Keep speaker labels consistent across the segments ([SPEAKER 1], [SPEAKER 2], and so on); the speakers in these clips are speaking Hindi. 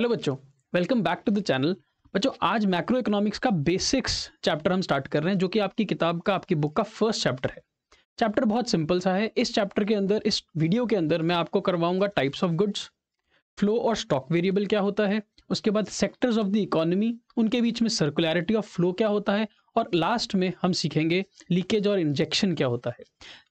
[SPEAKER 1] हेलो बच्चों welcome back to the channel बच्चों आज मैक्रो इकोनॉमिक्स का बेसिक्स चैप्टर हम स्टार्ट कर रहे हैं जो कि आपकी किताब का आपकी बुक का फर्स्ट चैप्टर है चैप्टर बहुत सिंपल सा है इस चैप्टर के अंदर इस वीडियो के अंदर मैं आपको करवाऊंगा टाइप्स ऑफ गुड्स फ्लो और स्टॉक वेरिएबल क्या होता है उसके बाद सेक्टर्स ऑफ द इकोनॉमी उनके बीच में सर्कुलरिटी ऑफ फ्लो क्या होता है और लास्ट में हम सीखेंगे लीकेज और इंजेक्शन क्या होता है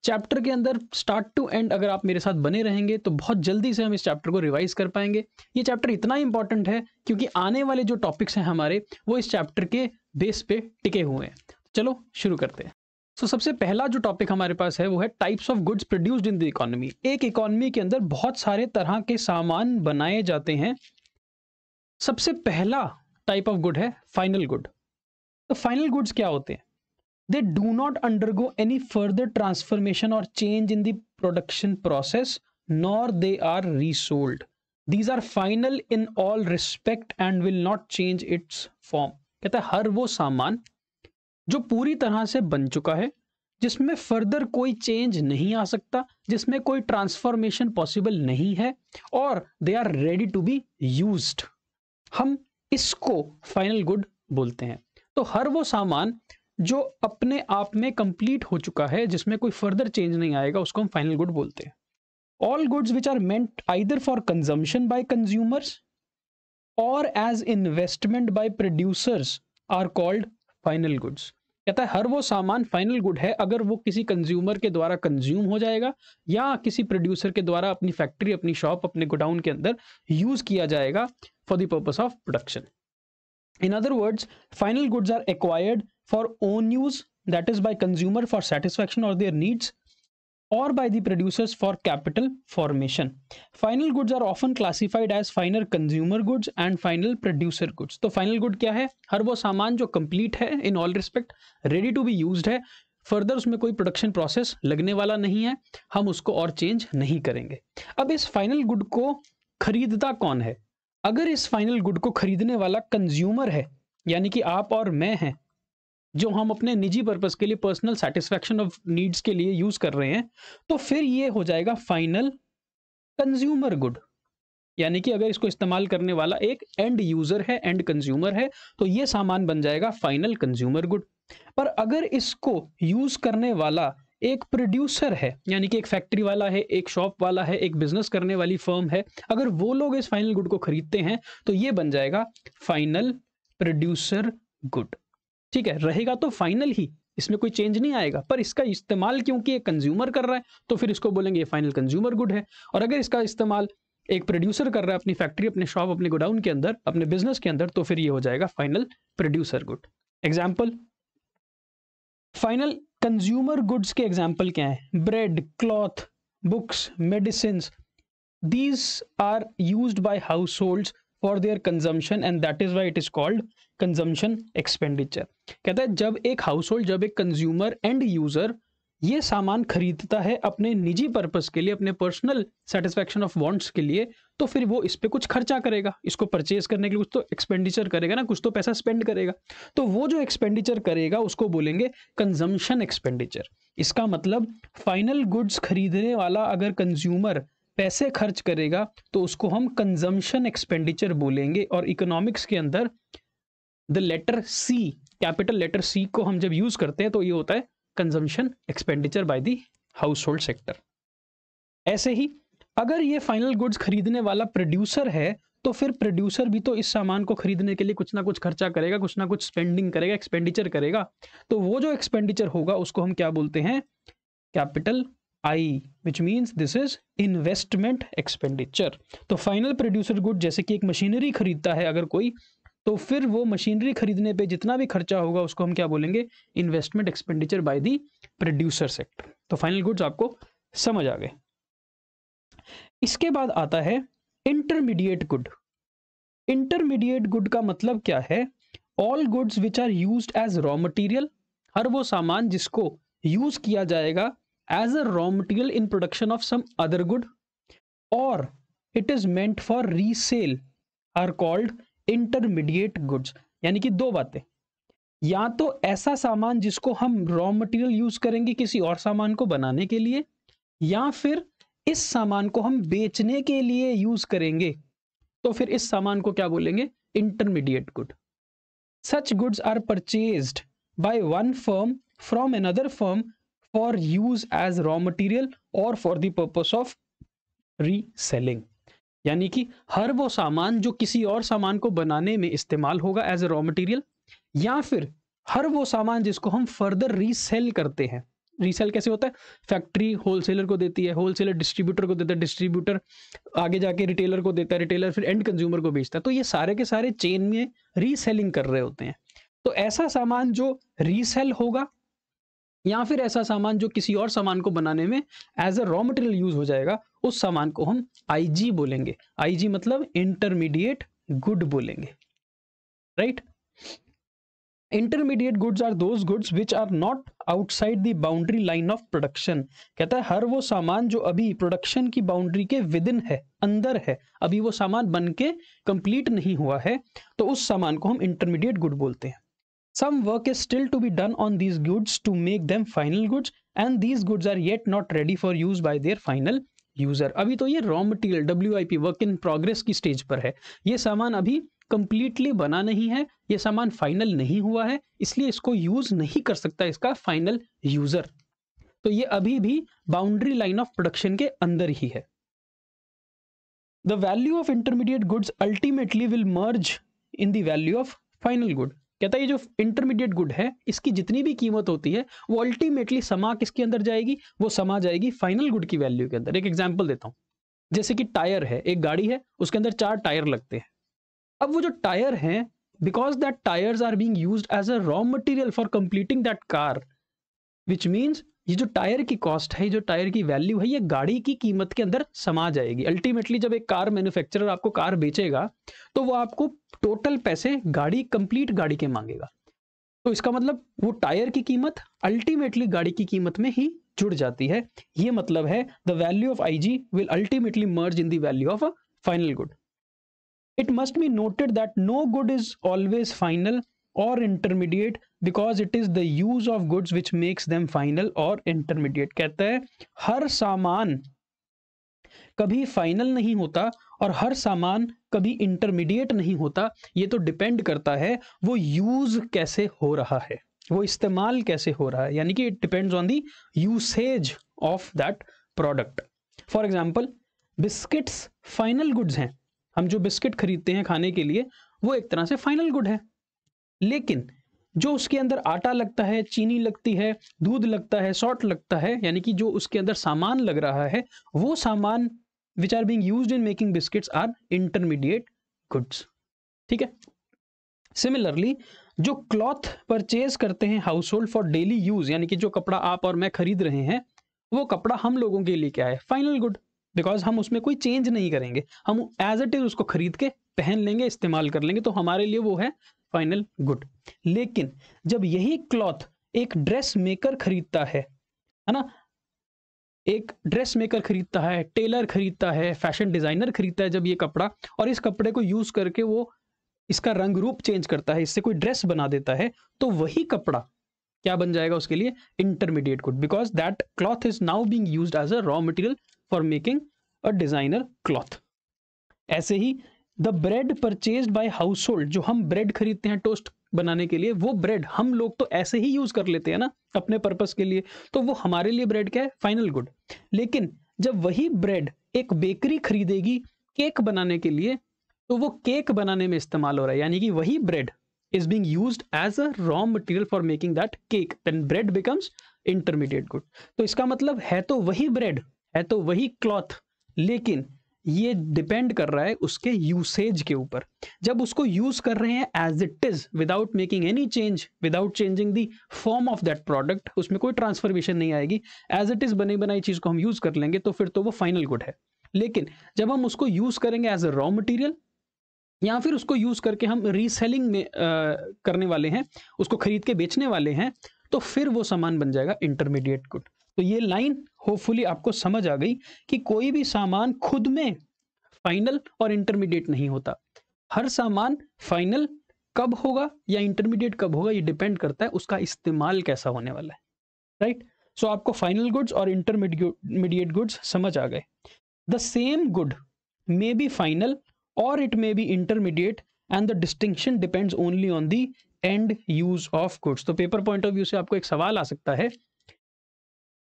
[SPEAKER 1] चैप्टर के अंदर स्टार्ट टू एंड अगर आप मेरे साथ बने रहेंगे तो बहुत जल्दी से हम इस चैप्टर को रिवाइज कर पाएंगे ये चैप्टर इतना इंपॉर्टेंट है क्योंकि आने वाले जो टॉपिक्स हैं हमारे वो इस चैप्टर के बेस पे टिके हुए हैं चलो शुरू करते हैं सो so, सबसे पहला जो टॉपिक हमारे पास है वो है types of goods produced in the economy एक इकोनॉमी के अंदर बहुत सारे तरह के सामान बनाए जाते हैं सबसे पहला टाइप ऑफ गुड है फाइनल गुड तो फाइनल गुड्स क्या होते हैं they do not undergo any further transformation और change in the production process nor they are resold these are final in all respect and will not change its form कहता है हर वो सामान जो पूरी तरह से बन चुका है जिसमें फर्दर कोई चेंज नहीं आ सकता जिसमें कोई ट्रांसफॉर्मेशन पॉसिबल नहीं है और they are ready to be use हम इसको फाइनल गुड बोलते हैं तो हर वो सामान जो अपने आप में कंप्लीट हो चुका है जिसमें कोई फर्दर चेंज नहीं आएगा उसको हम फाइनल गुड बोलते हैं all goods which are meant either for consumption by consumers और as investment by producers are called final goods कहता है हर वो सामान फाइनल गुड है अगर वो किसी कंज्यूमर के द्वारा कंज्यूम हो जाएगा या किसी प्रोड्यूसर के द्वारा अपनी फैक्ट्री अपनी शॉप अपने गोडाउन के अंदर यूज किया जाएगा for the purpose of production In other words, final goods are acquired for own use, that is by consumer for satisfaction or their needs, or by the producers for capital formation. Final goods are often classified as final consumer goods and final producer goods. तो final good क्या है हर वो सामान जो complete है in all respect, ready to be used है फर्दर उसमें कोई प्रोडक्शन प्रोसेस लगने वाला नहीं है हम उसको और चेंज नहीं करेंगे अब इस फाइनल गुड को खरीदता कौन है अगर इस फाइनल गुड को खरीदने वाला कंज्यूमर है यानी कि आप और मैं हैं जो हम अपने निजी पर्पस के लिए पर्सनल सेटिस्फेक्शन ऑफ नीड्स के लिए यूज कर रहे हैं तो फिर ये हो जाएगा फाइनल कंज्यूमर गुड यानी कि अगर इसको इस्तेमाल करने वाला एक एंड यूजर है एंड कंज्यूमर है तो ये सामान बन जाएगा फाइनल कंज्यूमर गुड पर अगर इसको यूज करने वाला एक प्रोड्यूसर है यानी कि एक फैक्ट्री वाला है एक शॉप वाला है एक बिजनेस करने वाली फर्म है अगर वो लोग इस फाइनल गुड को खरीदते हैं तो ये बन जाएगा फाइनल प्रोड्यूसर गुड ठीक है रहेगा तो फाइनल ही इसमें कोई चेंज नहीं आएगा पर इसका इस्तेमाल क्योंकि एक कंज्यूमर कर रहा है तो फिर इसको बोलेंगे ये फाइनल कंज्यूमर गुड है और अगर इसका इस्तेमाल एक प्रोड्यूसर कर रहा है अपनी फैक्ट्री अपने शॉप अपने गोडाउन के अंदर अपने बिजनेस के अंदर तो फिर ये हो जाएगा final producer good example final consumer goods के एग्जाम्पल क्या हैं bread cloth books medicine these are use by household for their consumption and that is why it is called consumption expenditure कहता है जब एक हाउस होल्ड जब एक कंज्यूमर एंड यूजर ये सामान खरीदता है अपने निजी पर्पज के लिए अपने पर्सनल सेटिस्फेक्शन ऑफ वॉन्ट्स के लिए तो फिर वो इस पर कुछ खर्चा करेगा इसको परचेज करने के लिए कुछ तो एक्सपेंडिचर करेगा ना कुछ तो पैसा स्पेंड करेगा तो वो जो एक्सपेंडिचर करेगा उसको बोलेंगे कंजम्पशन एक्सपेंडिचर इसका मतलब फाइनल गुड्स खरीदने वाला अगर कंज्यूमर पैसे खर्च करेगा तो उसको हम कंजम्पशन एक्सपेंडिचर बोलेंगे और इकोनॉमिक्स के अंदर the letter C capital letter C को हम जब यूज करते हैं तो ये होता है consumption expenditure by the household sector ऐसे ही अगर ये फाइनल गुड्स खरीदने वाला प्रोड्यूसर है तो फिर प्रोड्यूसर भी तो इस सामान को खरीदने के लिए कुछ ना कुछ खर्चा करेगा कुछ ना कुछ स्पेंडिंग करेगा एक्सपेंडिचर करेगा तो वो जो एक्सपेंडिचर होगा उसको हम क्या बोलते हैं capital I which means this is investment expenditure तो फाइनल प्रोड्यूसर गुड जैसे कि एक मशीनरी खरीदता है अगर कोई तो फिर वो मशीनरी खरीदने पे जितना भी खर्चा होगा उसको हम क्या बोलेंगे investment expenditure by the producer sector तो फाइनल गुड्स आपको समझ आ गए इसके बाद आता है इंटरमीडिएट गुड इंटरमीडिएट गुड का मतलब क्या है all goods which are use as raw material हर वो सामान जिसको यूज किया जाएगा as a raw material in production of some other good और it is meant for resale are called intermediate goods यानी कि दो बातें या तो ऐसा सामान जिसको हम रॉ मटेरियल यूज करेंगे किसी और सामान को बनाने के लिए या फिर इस सामान को हम बेचने के लिए यूज करेंगे तो फिर इस सामान को क्या बोलेंगे intermediate good such goods are purchased by one firm from another firm for use as raw material और for the purpose of reselling यानी कि हर वो सामान जो किसी और सामान को बनाने में इस्तेमाल होगा एज ए रॉ मटेरियल या फिर हर वो सामान जिसको हम फर्दर रीसेल करते हैं रीसेल कैसे होता है फैक्ट्री होलसेलर को देती है होलसेलर डिस्ट्रीब्यूटर को देता है डिस्ट्रीब्यूटर आगे जाके रिटेलर को देता है रिटेलर फिर एंड कंज्यूमर को बेचता है तो ये सारे के सारे चेन में रीसेलिंग कर रहे होते हैं तो ऐसा सामान जो रीसेल होगा या फिर ऐसा सामान जो किसी और सामान को बनाने में as a raw material use हो जाएगा उस सामान को हम आईजी बोलेंगे आईजी मतलब इंटरमीडिएट गुड बोलेंगे right right? Intermediate goods are those goods which are not outside the boundary line of production कहता है हर वो सामान जो अभी प्रोडक्शन की बाउंड्री के विद इन है अंदर है अभी वो सामान बन के कंप्लीट नहीं हुआ है तो उस सामान को हम इंटरमीडिएट गुड बोलते हैं some work is still to be done on these goods to make them final goods and these goods are yet not ready for use by their final user अभी तो ये raw material W I P work in progress की स्टेज पर है ये सामान अभी कंप्लीटली बना नहीं है ये सामान फाइनल नहीं हुआ है इसलिए इसको यूज नहीं कर सकता इसका फाइनल यूजर तो ये अभी भी बाउंड्री लाइन ऑफ प्रोडक्शन के अंदर ही है the value of intermediate goods ultimately will merge in the value of final good कहता है ये जो इंटरमीडिएट गुड है इसकी जितनी भी कीमत होती है वो अल्टीमेटली समा किसके अंदर जाएगी वो समा जाएगी फाइनल गुड की वैल्यू के अंदर एक एग्जाम्पल देता हूँ जैसे कि टायर है एक गाड़ी है उसके अंदर चार टायर लगते हैं अब वो जो टायर है because that tyres are being use as a raw material for completing that car which means ये जो टायर की कॉस्ट है जो टायर की वैल्यू है ये गाड़ी की कीमत के अंदर समा जाएगी अल्टीमेटली जब एक कार मैन्युफैक्चरर आपको कार बेचेगा तो वो आपको टोटल पैसे गाड़ी कंप्लीट गाड़ी के मांगेगा तो इसका मतलब वो टायर की कीमत अल्टीमेटली गाड़ी की कीमत में ही जुड़ जाती है ये मतलब है the value of I will ultimately merge in the value of a final good it must be noted that no good is always final or intermediate because it is the use of goods which makes them final or intermediate कहते हैं हर सामान कभी फाइनल नहीं होता और हर सामान कभी इंटरमीडिएट नहीं होता ये तो डिपेंड करता है वो यूज कैसे हो रहा है वो इस्तेमाल कैसे हो रहा है यानी कि it depends on the usage of that product for example biscuits final goods हैं हम जो बिस्किट खरीदते हैं खाने के लिए वो एक तरह से फाइनल गुड है लेकिन जो उसके अंदर आटा लगता है चीनी लगती है दूध लगता है सॉल्ट लगता है यानी कि जो उसके अंदर सामान लग रहा है वो सामान which are being use in making biscuits are intermediate goods ठीक है सिमिलरली जो क्लॉथ परचेज करते हैं household for daily use यानी कि जो कपड़ा आप और मैं खरीद रहे हैं वो कपड़ा हम लोगों के लिए क्या है फाइनल गुड बिकॉज हम उसमें कोई चेंज नहीं करेंगे हम एज इट इज उसको खरीद के पहन लेंगे इस्तेमाल कर लेंगे तो हमारे लिए वो है फाइनल गुड लेकिन जब यही क्लॉथ एक ड्रेस मेकर खरीदता है है ना एक ड्रेस मेकर खरीदता है टेलर खरीदता है फैशन डिजाइनर खरीदता है जब ये कपड़ा और इस कपड़े को यूज करके वो इसका रंग रूप चेंज करता है इससे कोई ड्रेस बना देता है तो वही कपड़ा क्या बन जाएगा उसके लिए intermediate good because that cloth is now being use as a raw material for making a designer cloth ऐसे ही the bread purchase by household जो हम ब्रेड खरीदते हैं टोस्ट बनाने के लिए वो ब्रेड हम लोग तो ऐसे ही यूज कर लेते हैं ना अपने पर्पस के लिए तो वो हमारे लिए ब्रेड क्या है फाइनल गुड लेकिन जब वही ब्रेड एक बेकरी खरीदेगी केक बनाने के लिए तो वो केक बनाने में इस्तेमाल हो रहा है यानी कि वही bread is being use as a raw material for making that cake then bread becomes intermediate good तो इसका मतलब है तो वही ब्रेड है तो वही क्लॉथ लेकिन ये डिपेंड कर रहा है उसके यूसेज के ऊपर जब उसको यूज कर रहे हैं as it is without making any change without changing the form of that product उसमें कोई ट्रांसफॉर्मेशन नहीं आएगी एज इट इज बनी बनाई चीज को हम यूज कर लेंगे तो फिर तो वो फाइनल गुड है लेकिन जब हम उसको यूज करेंगे एज अ रॉ मटेरियल या फिर उसको यूज करके हम रीसेलिंग में आ, करने वाले हैं उसको खरीद के बेचने वाले हैं तो फिर वो सामान बन जाएगा इंटरमीडिएट गुड तो ये लाइन होपफुली आपको समझ आ गई कि कोई भी सामान खुद में फाइनल और इंटरमीडिएट नहीं होता हर सामान फाइनल कब होगा या इंटरमीडिएट कब होगा ये डिपेंड करता है उसका इस्तेमाल कैसा होने वाला है राइट right? सो so, आपको फाइनल गुड्स और इंटरमीडिएट गुड्स समझ आ गए the same good may be final और it may be intermediate and the distinction depends only on the end use of goods तो पेपर पॉइंट ऑफ व्यू से आपको एक सवाल आ सकता है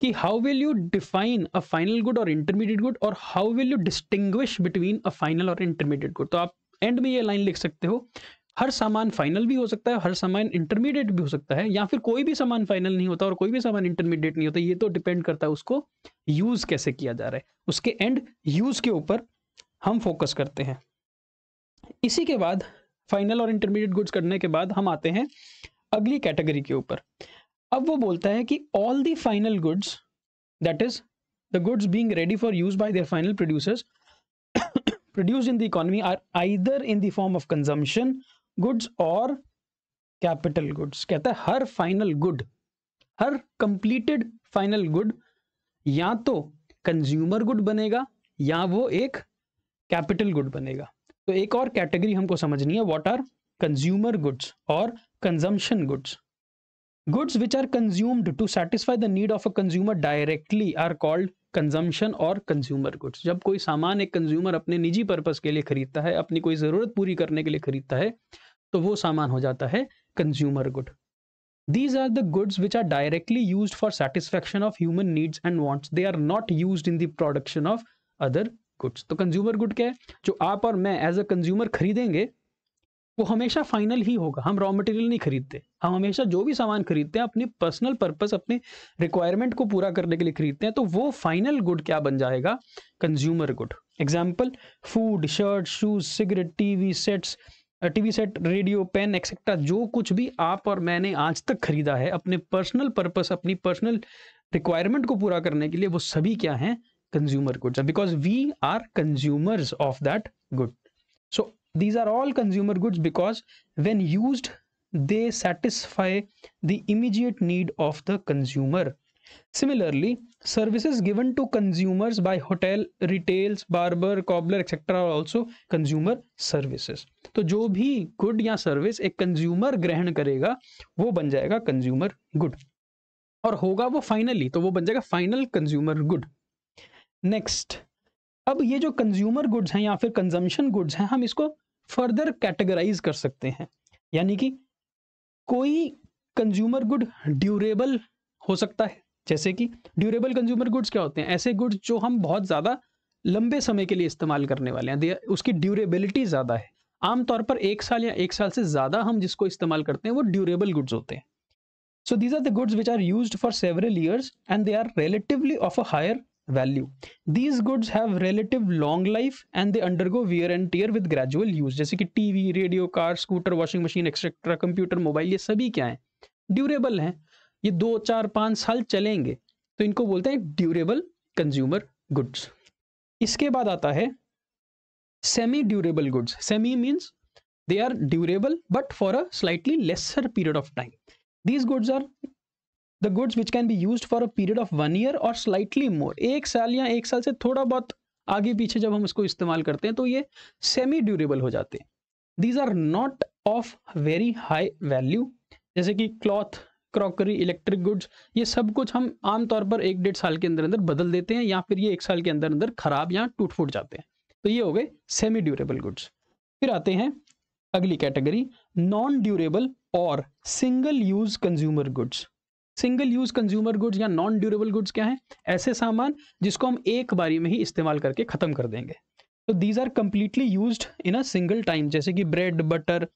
[SPEAKER 1] कि how will you define a final good और इंटरमीडिएट गुड और how will you distinguish between a final और इंटरमीडिएट गुड तो आप एंड में ये लाइन लिख सकते हो हर सामान फाइनल भी हो सकता है हर सामान इंटरमीडिएट भी हो सकता है या फिर कोई भी सामान फाइनल नहीं होता और कोई भी सामान इंटरमीडिएट नहीं होता ये तो डिपेंड करता है उसको यूज कैसे किया जा रहा है उसके एंड यूज के ऊपर हम फोकस करते हैं इसी के बाद फाइनल और इंटरमीडिएट गुड्स करने के बाद हम आते हैं अगली कैटेगरी के ऊपर अब वो बोलता है कि all the final goods that is the goods being ready for use by their final producers produce in the economy are either in the form of consumption goods और कैपिटल गुड्स कहता है हर फाइनल गुड हर कंप्लीटेड फाइनल गुड या तो कंज्यूमर गुड बनेगा या वो एक कैपिटल गुड बनेगा तो एक और कैटेगरी हमको समझनी है वॉट आर कंज्यूमर गुड्स और consumption goods goods which are consumed to satisfy the need of a consumer directly are called consumption और कंज्यूमर गुड्स जब कोई सामान एक कंज्यूमर अपने निजी पर्पज के लिए खरीदता है अपनी कोई ज़रूरत पूरी करने के लिए खरीदता है तो वो सामान हो जाता है consumer good these are the goods which are directly use for satisfaction of human needs and wants they are not use in the production of other goods तो कंज्यूमर गुड क्या है जो आप और मैं एज अ कंज्यूमर खरीदेंगे वो हमेशा फाइनल ही होगा हम रॉ मटेरियल नहीं खरीदते हम हमेशा जो भी सामान खरीदते हैं अपने पर्सनल पर्पस अपने रिक्वायरमेंट को पूरा करने के लिए खरीदते हैं तो वो फाइनल गुड क्या बन जाएगा consumer good example food shirt shoes cigarette TV sets TV set radio pen etcetera जो कुछ भी आप और मैंने आज तक खरीदा है अपने पर्सनल पर्पस अपनी पर्सनल रिक्वायरमेंट को पूरा करने के लिए वो सभी क्या हैं consumer goods because we are consumers of that good these are all consumer goods because when used they satisfy the immediate need of the consumer similarly services given to consumers by hotel retails barber cobbler etc are also consumer services तो जो भी good या service एक consumer ग्रहण करेगा वो बन जाएगा consumer good और होगा वो finally तो वो बन जाएगा final consumer good next अब ये जो कंज्यूमर गुड्स हैं या फिर कंजम्पशन गुड्स हैं हम इसको फर्दर कैटेगराइज कर सकते हैं यानी कि कोई कंज्यूमर गुड ड्यूरेबल हो सकता है जैसे कि ड्यूरेबल कंज्यूमर गुड्स क्या होते हैं ऐसे गुड्स जो हम बहुत ज़्यादा लंबे समय के लिए इस्तेमाल करने वाले हैं उसकी ड्यूरेबिलिटी ज़्यादा है आमतौर पर एक साल या एक साल से ज़्यादा हम जिसको इस्तेमाल करते हैं वो ड्यूरेबल गुड्स होते हैं so these are the goods which are use for several years and they are relatively of a higher value these goods have relative long life and they undergo wear and tear with gradual use जैसे कि TV radio car scooter washing machine etcetera computer mobile ये सभी क्या है ड्यूरेबल हैं ये दो चार पाँच साल चलेंगे तो इनको बोलते हैं ड्यूरेबल कंज्यूमर गुड्स इसके बाद आता है semi durable goods semi means they are durable but for a slightly lesser period of time these goods are the goods which can be use for a period of one year और स्लाइटली मोर एक साल या एक साल से थोड़ा बहुत आगे पीछे जब हम इसको इस्तेमाल करते हैं तो ये सेमी ड्यूरेबल हो जाते हैं these are not of very high value जैसे कि क्लॉथ क्रॉकरी इलेक्ट्रिक गुड्स ये सब कुछ हम आमतौर पर एक डेढ़ साल के अंदर अंदर बदल देते हैं या फिर ये एक साल के अंदर अंदर खराब या टूट फूट जाते हैं तो ये हो गए सेमी ड्यूरेबल गुड्स फिर आते हैं अगली कैटेगरी नॉन ड्यूरेबल और single use consumer goods single use consumer goods या नॉन ड्यूरेबल गुड्स क्या है ऐसे सामान जिसको हम एक बारी में ही इस्तेमाल करके खत्म कर देंगे तो these are completely use in a single time जैसे कि bread butter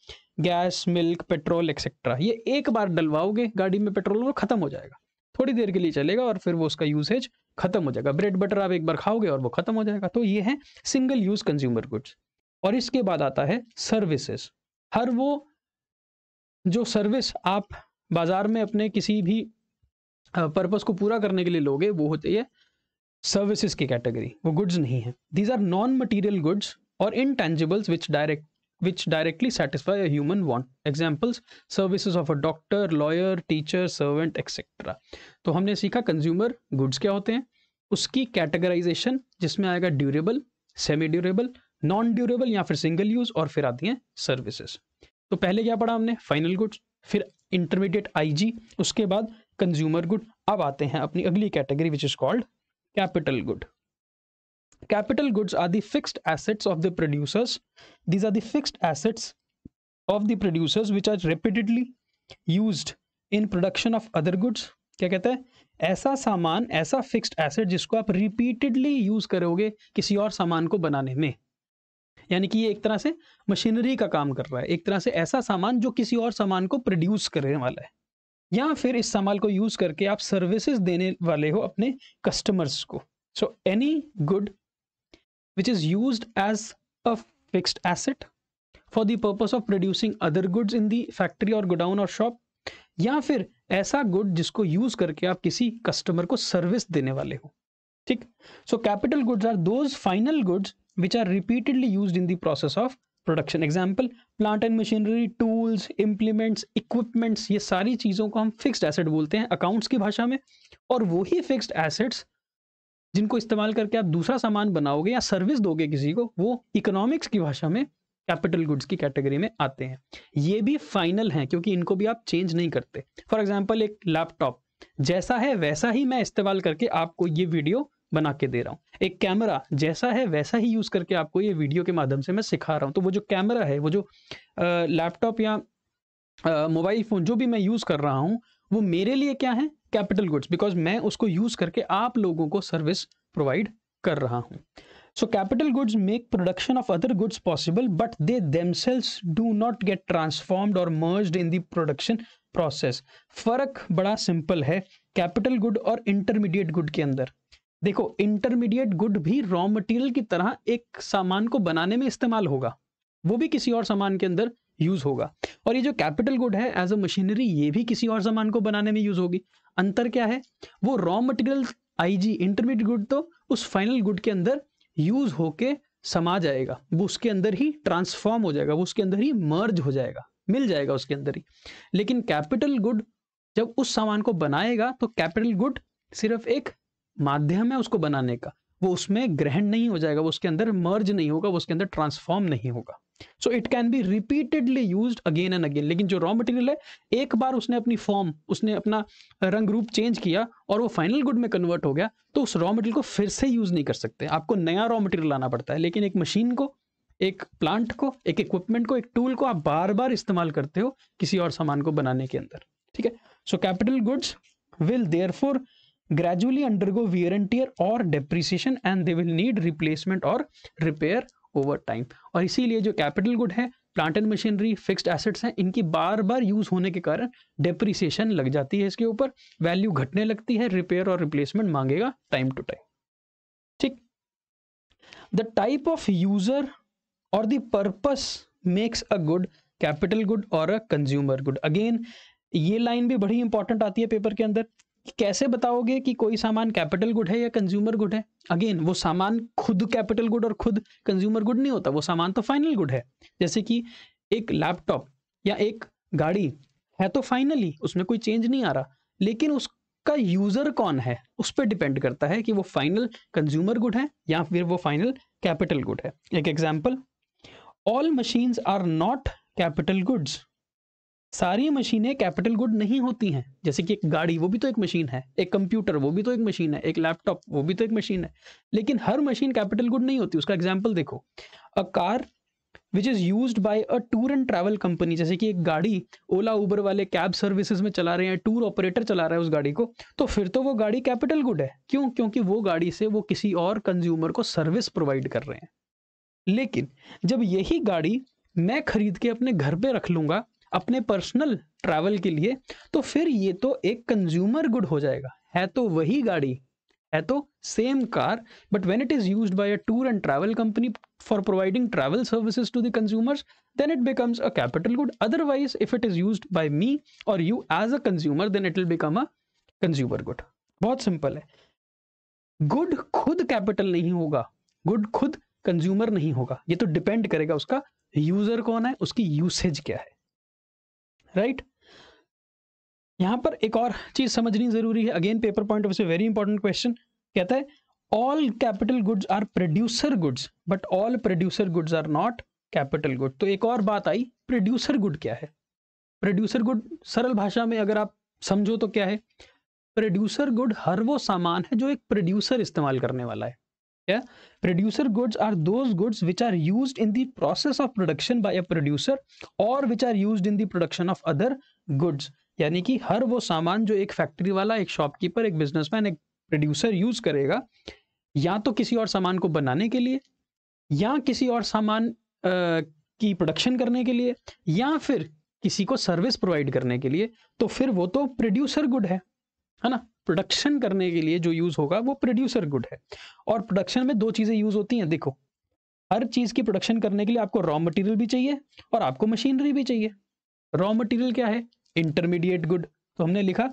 [SPEAKER 1] gas milk petrol etcetera ये एक बार डलवाओगे गाड़ी में पेट्रोल वो खत्म हो जाएगा थोड़ी देर के लिए चलेगा और फिर वो उसका यूसेज खत्म हो जाएगा ब्रेड बटर आप एक बार खाओगे और वो खत्म हो जाएगा तो ये है सिंगल यूज कंज्यूमर गुड्स और इसके बाद आता है सर्विसेज हर वो जो सर्विस आप बाज़ार में अपने किसी भी पर्पस को पूरा करने के लिए लोगे वो होते हैं सर्विसेज की कैटेगरी वो गुड्स नहीं है these are non material goods और intangibles which direct which directly satisfy human want examples examples of a doctor lawyer teacher servant etcetera तो हमने सीखा कंज्यूमर गुड्स क्या होते हैं उसकी कैटेगराइजेशन जिसमें आएगा durable semi durable non durable या फिर सिंगल यूज और फिर आती हैं सर्विसेज तो पहले क्या पढ़ा हमने फाइनल गुड्स फिर इंटरमीडिएट आईजी उसके बाद कंज्यूमर गुड अब आते हैं अपनी अगली category which is called capital good capital goods are fixed assets of the producers these are fixed assets of the producers which are repeatedly use in production of other goods क्या कहते हैं ऐसा सामान ऐसा फिक्स्ड एसेट जिसको आप रिपीटेडली यूज करोगे किसी और सामान को बनाने में यानी कि ये एक तरह से मशीनरी का काम कर रहा है एक तरह से ऐसा सामान जो किसी और सामान को प्रोड्यूस करने वाला है या फिर इस सामान को यूज करके आप सर्विसेज देने वाले हो अपने कस्टमर्स को so any good which is use as a fixed asset for the purpose of producing other goods in the factory और गोडाउन और शॉप या फिर ऐसा गुड जिसको यूज करके आप किसी कस्टमर को सर्विस देने वाले हो ठीक so capital goods are those final goods which are repeatedly used in the process of production example plant and machinery tools implements equipments ये सारी चीज़ों को हम फिक्स्ड एसेट बोलते हैं अकाउंट्स की भाषा में और वही फिक्स्ड एसेट्स जिनको इस्तेमाल करके आप दूसरा सामान बनाओगे या सर्विस दोगे किसी को वो इकोनॉमिक्स की भाषा में कैपिटल गुड्स की कैटेगरी में आते हैं ये भी फाइनल हैं क्योंकि इनको भी आप चेंज नहीं करते फॉर एग्जाम्पल एक लैपटॉप जैसा है वैसा ही मैं इस्तेमाल करके आपको ये वीडियो बना के दे रहा हूँ एक कैमरा जैसा है वैसा ही यूज़ करके आपको ये वीडियो के माध्यम से मैं सिखा रहा हूँ तो वो जो कैमरा है वो जो लैपटॉप या मोबाइल फ़ोन जो भी मैं यूज़ कर रहा हूँ वो मेरे लिए क्या है कैपिटल गुड्स बिकॉज मैं उसको यूज़ करके आप लोगों को सर्विस प्रोवाइड कर रहा हूँ so capital goods make production of other goods possible but they themselves do not get transformed और मर्ज इन दी प्रोडक्शन प्रोसेस फर्क बड़ा सिंपल है कैपिटल गुड और इंटरमीडिएट गुड के अंदर देखो इंटरमीडिएट गुड भी रॉ मटेरियल की तरह एक सामान को बनाने में इस्तेमाल होगा वो भी किसी और सामान के अंदर यूज होगा और ये जो कैपिटल गुड है एज अ मशीनरी ये भी किसी और सामान को बनाने में यूज होगी अंतर क्या है वो raw material IG intermediate good तो उस फाइनल गुड के अंदर यूज होके समा जाएगा वो उसके अंदर ही ट्रांसफॉर्म हो जाएगा वो उसके अंदर ही मर्ज हो जाएगा मिल जाएगा उसके अंदर ही लेकिन कैपिटल गुड जब उस सामान को बनाएगा तो कैपिटल गुड सिर्फ एक माध्यम है उसको बनाने का वो उसमें ग्रहण नहीं हो जाएगा वो उसके अंदर मर्ज नहीं होगा वो उसके अंदर ट्रांसफॉर्म नहीं होगा so it can be repeatedly use again and again लेकिन जो रॉ मटेरियल है एक बार उसने अपनी फॉर्म उसने अपना रंग रूप चेंज किया और वो फाइनल गुड में कन्वर्ट हो गया तो उस रॉ मटेरियल को फिर से यूज नहीं कर सकते आपको नया रॉ मटेरियल लाना पड़ता है लेकिन एक मशीन को एक प्लांट को एक इक्विपमेंट को एक टूल को आप बार बार इस्तेमाल करते हो किसी और सामान को बनाने के अंदर ठीक है so capital goods will there gradually undergo wear and tear or depreciation and they will need replacement or repair over time और इसीलिए जो कैपिटल गुड है plant and machinery fixed assets हैं इनकी बार बार यूज होने के कारण डेप्रिसिएशन लग जाती है इसके ऊपर वैल्यू घटने लगती है रिपेयर और रिप्लेसमेंट मांगेगा टाइम टू टाइम ठीक द टाइप ऑफ यूजर और the purpose makes a good capital good और अ कंज्यूमर गुड अगेन ये लाइन भी बड़ी इंपॉर्टेंट आती है पेपर के अंदर कैसे बताओगे कि कोई सामान कैपिटल गुड है या कंज्यूमर गुड है अगेन वो सामान खुद कैपिटल गुड और खुद कंज्यूमर गुड नहीं होता वो सामान तो फाइनल गुड है जैसे कि एक लैपटॉप या एक गाड़ी है तो फाइनली उसमें कोई चेंज नहीं आ रहा लेकिन उसका यूजर कौन है उस पर डिपेंड करता है कि वो फाइनल कंज्यूमर गुड है या फिर वो फाइनल कैपिटल गुड है एक example all machines are not capital goods सारी मशीनें कैपिटल गुड नहीं होती हैं जैसे कि एक गाड़ी वो भी तो एक मशीन है एक कंप्यूटर वो भी तो एक मशीन है एक लैपटॉप वो भी तो एक मशीन है लेकिन हर मशीन कैपिटल गुड नहीं होती उसका एग्जाम्पल देखो a car which is use by a tour and travel company जैसे कि एक गाड़ी ओला उबर वाले कैब सर्विसेज में चला रहे हैं टूर ऑपरेटर चला रहा है उस गाड़ी को तो फिर तो वो गाड़ी कैपिटल गुड है क्यों क्योंकि वो गाड़ी से वो किसी और कंज्यूमर को सर्विस प्रोवाइड कर रहे हैं लेकिन जब यही गाड़ी मैं खरीद के अपने घर पे रख लूंगा अपने पर्सनल ट्रैवल के लिए तो फिर ये तो एक कंज्यूमर गुड हो जाएगा है तो वही गाड़ी है तो same car but when it is used by a tour and travel company for providing travel services to the consumers then it becomes a capital good otherwise if it is use by me और you as a consumer then it will become a consumer good बहुत सिंपल है गुड खुद कैपिटल नहीं होगा गुड खुद कंज्यूमर नहीं होगा ये तो डिपेंड करेगा उसका यूजर कौन है उसकी यूसेज क्या है राइट यहां पर एक और चीज समझनी जरूरी है अगेन पेपर पॉइंट ऑफ से वेरी इंपॉर्टेंट क्वेश्चन कहता है all capital goods are producer goods but all producer goods are not capital good तो एक और बात आई प्रोड्यूसर गुड क्या है प्रोड्यूसर गुड सरल भाषा में अगर आप समझो तो क्या है प्रोड्यूसर गुड हर वो सामान है जो एक प्रोड्यूसर इस्तेमाल करने वाला है yeah producer goods are those goods which are used in the process of production by a producer or which are used in the production of other goods यानी कि हर वो सामान जो एक फैक्ट्री वाला एक शॉपकीपर एक बिजनेसमैन एक प्रोड्यूसर यूज करेगा या तो किसी और सामान को बनाने के लिए या किसी और सामान आ, की प्रोडक्शन करने के लिए या फिर किसी को सर्विस प्रोवाइड करने के लिए तो फिर वो तो प्रोड्यूसर गुड है है ना प्रोडक्शन करने के लिए जो यूज होगा वो प्रोड्यूसर गुड है और प्रोडक्शन में दो चीजें यूज होती हैं देखो हर चीज की प्रोडक्शन करने के लिए आपको रॉ मटेरियल भी चाहिए और आपको मशीनरी भी चाहिए रॉ मटेरियल क्या है इंटरमीडिएट गुड तो हमने लिखा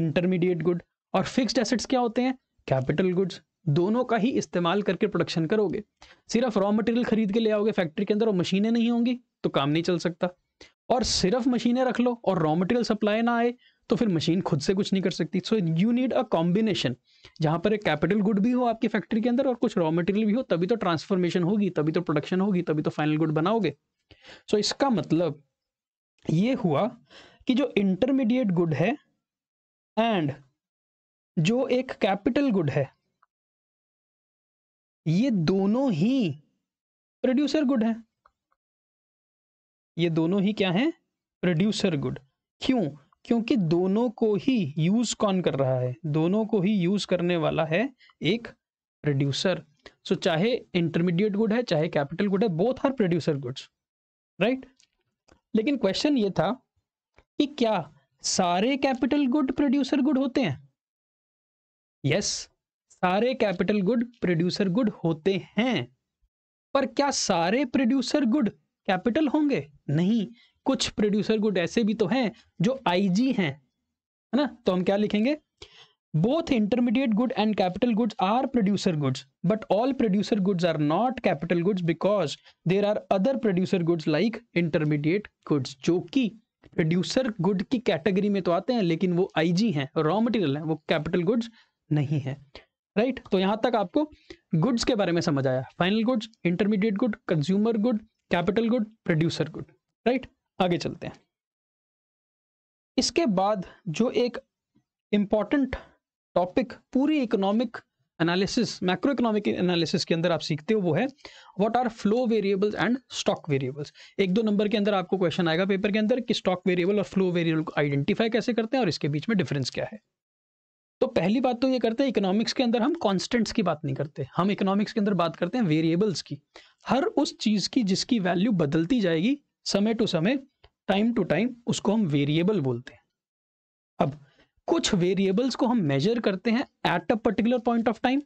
[SPEAKER 1] इंटरमीडिएट गुड और फिक्स्ड एसेट्स क्या होते हैं कैपिटल गुड्स दोनों का ही इस्तेमाल करके प्रोडक्शन करोगे सिर्फ रॉ मटेरियल खरीद के ले आओगे फैक्ट्री के अंदर और मशीनें नहीं होंगी तो काम नहीं चल सकता और सिर्फ मशीनें रख लो और रॉ मटेरियल सप्लाई ना आए तो फिर मशीन खुद से कुछ नहीं कर सकती so you need a combination जहाँ पर एक कैपिटल गुड भी हो आपकी फैक्ट्री के अंदर और कुछ रॉ मटेरियल भी हो तभी तो ट्रांसफॉर्मेशन होगी तभी तो प्रोडक्शन होगी तभी तो फाइनल गुड बनाओगे सो so, इसका मतलब ये हुआ कि जो इंटरमीडिएट गुड है एंड जो एक कैपिटल गुड है ये दोनों ही प्रोड्यूसर गुड है ये दोनों ही क्या है प्रोड्यूसर गुड क्यों क्योंकि दोनों को ही यूज कौन कर रहा है दोनों को ही यूज करने वाला है एक प्रोड्यूसर सो so, चाहे इंटरमीडिएट गुड है चाहे कैपिटल गुड है both are producer goods right लेकिन क्वेश्चन ये था कि क्या सारे कैपिटल गुड प्रोड्यूसर गुड होते हैं यस yes, सारे कैपिटल गुड प्रोड्यूसर गुड होते हैं पर क्या सारे प्रोड्यूसर गुड कैपिटल होंगे नहीं कुछ प्रोड्यूसर गुड ऐसे भी तो हैं जो आईजी हैं है ना तो हम क्या लिखेंगे both intermediate good and capital goods are producer goods but all producer goods are not capital goods because there are other producer goods like intermediate goods जो कि प्रोड्यूसर गुड की कैटेगरी में तो आते हैं लेकिन वो आईजी हैं रॉ मटीरियल हैं वो कैपिटल गुड्स नहीं है राइट तो यहां तक आपको गुड्स के बारे में समझ आया final goods intermediate good consumer good capital good producer good right आगे चलते हैं इसके बाद जो एक इम्पॉर्टेंट टॉपिक पूरी economic analysis macro economic analysis के अंदर आप सीखते हो वो है what are flow variables and stock variables एक दो नंबर के अंदर आपको क्वेश्चन आएगा पेपर के अंदर कि स्टॉक वेरिएबल और फ्लो वेरिएबल को आइडेंटिफाई कैसे करते हैं और इसके बीच में डिफरेंस क्या है तो पहली बात तो ये करते हैं इकोनॉमिक्स के अंदर हम कॉन्स्टेंट्स की बात नहीं करते हम इकोनॉमिक्स के अंदर बात करते हैं वेरिएबल्स की हर उस चीज़ की जिसकी वैल्यू बदलती जाएगी समय टू समय टाइम टू टाइम उसको हम वेरिएबल बोलते हैं अब कुछ वेरिएबल्स को हम मेजर करते हैं at a particular point of time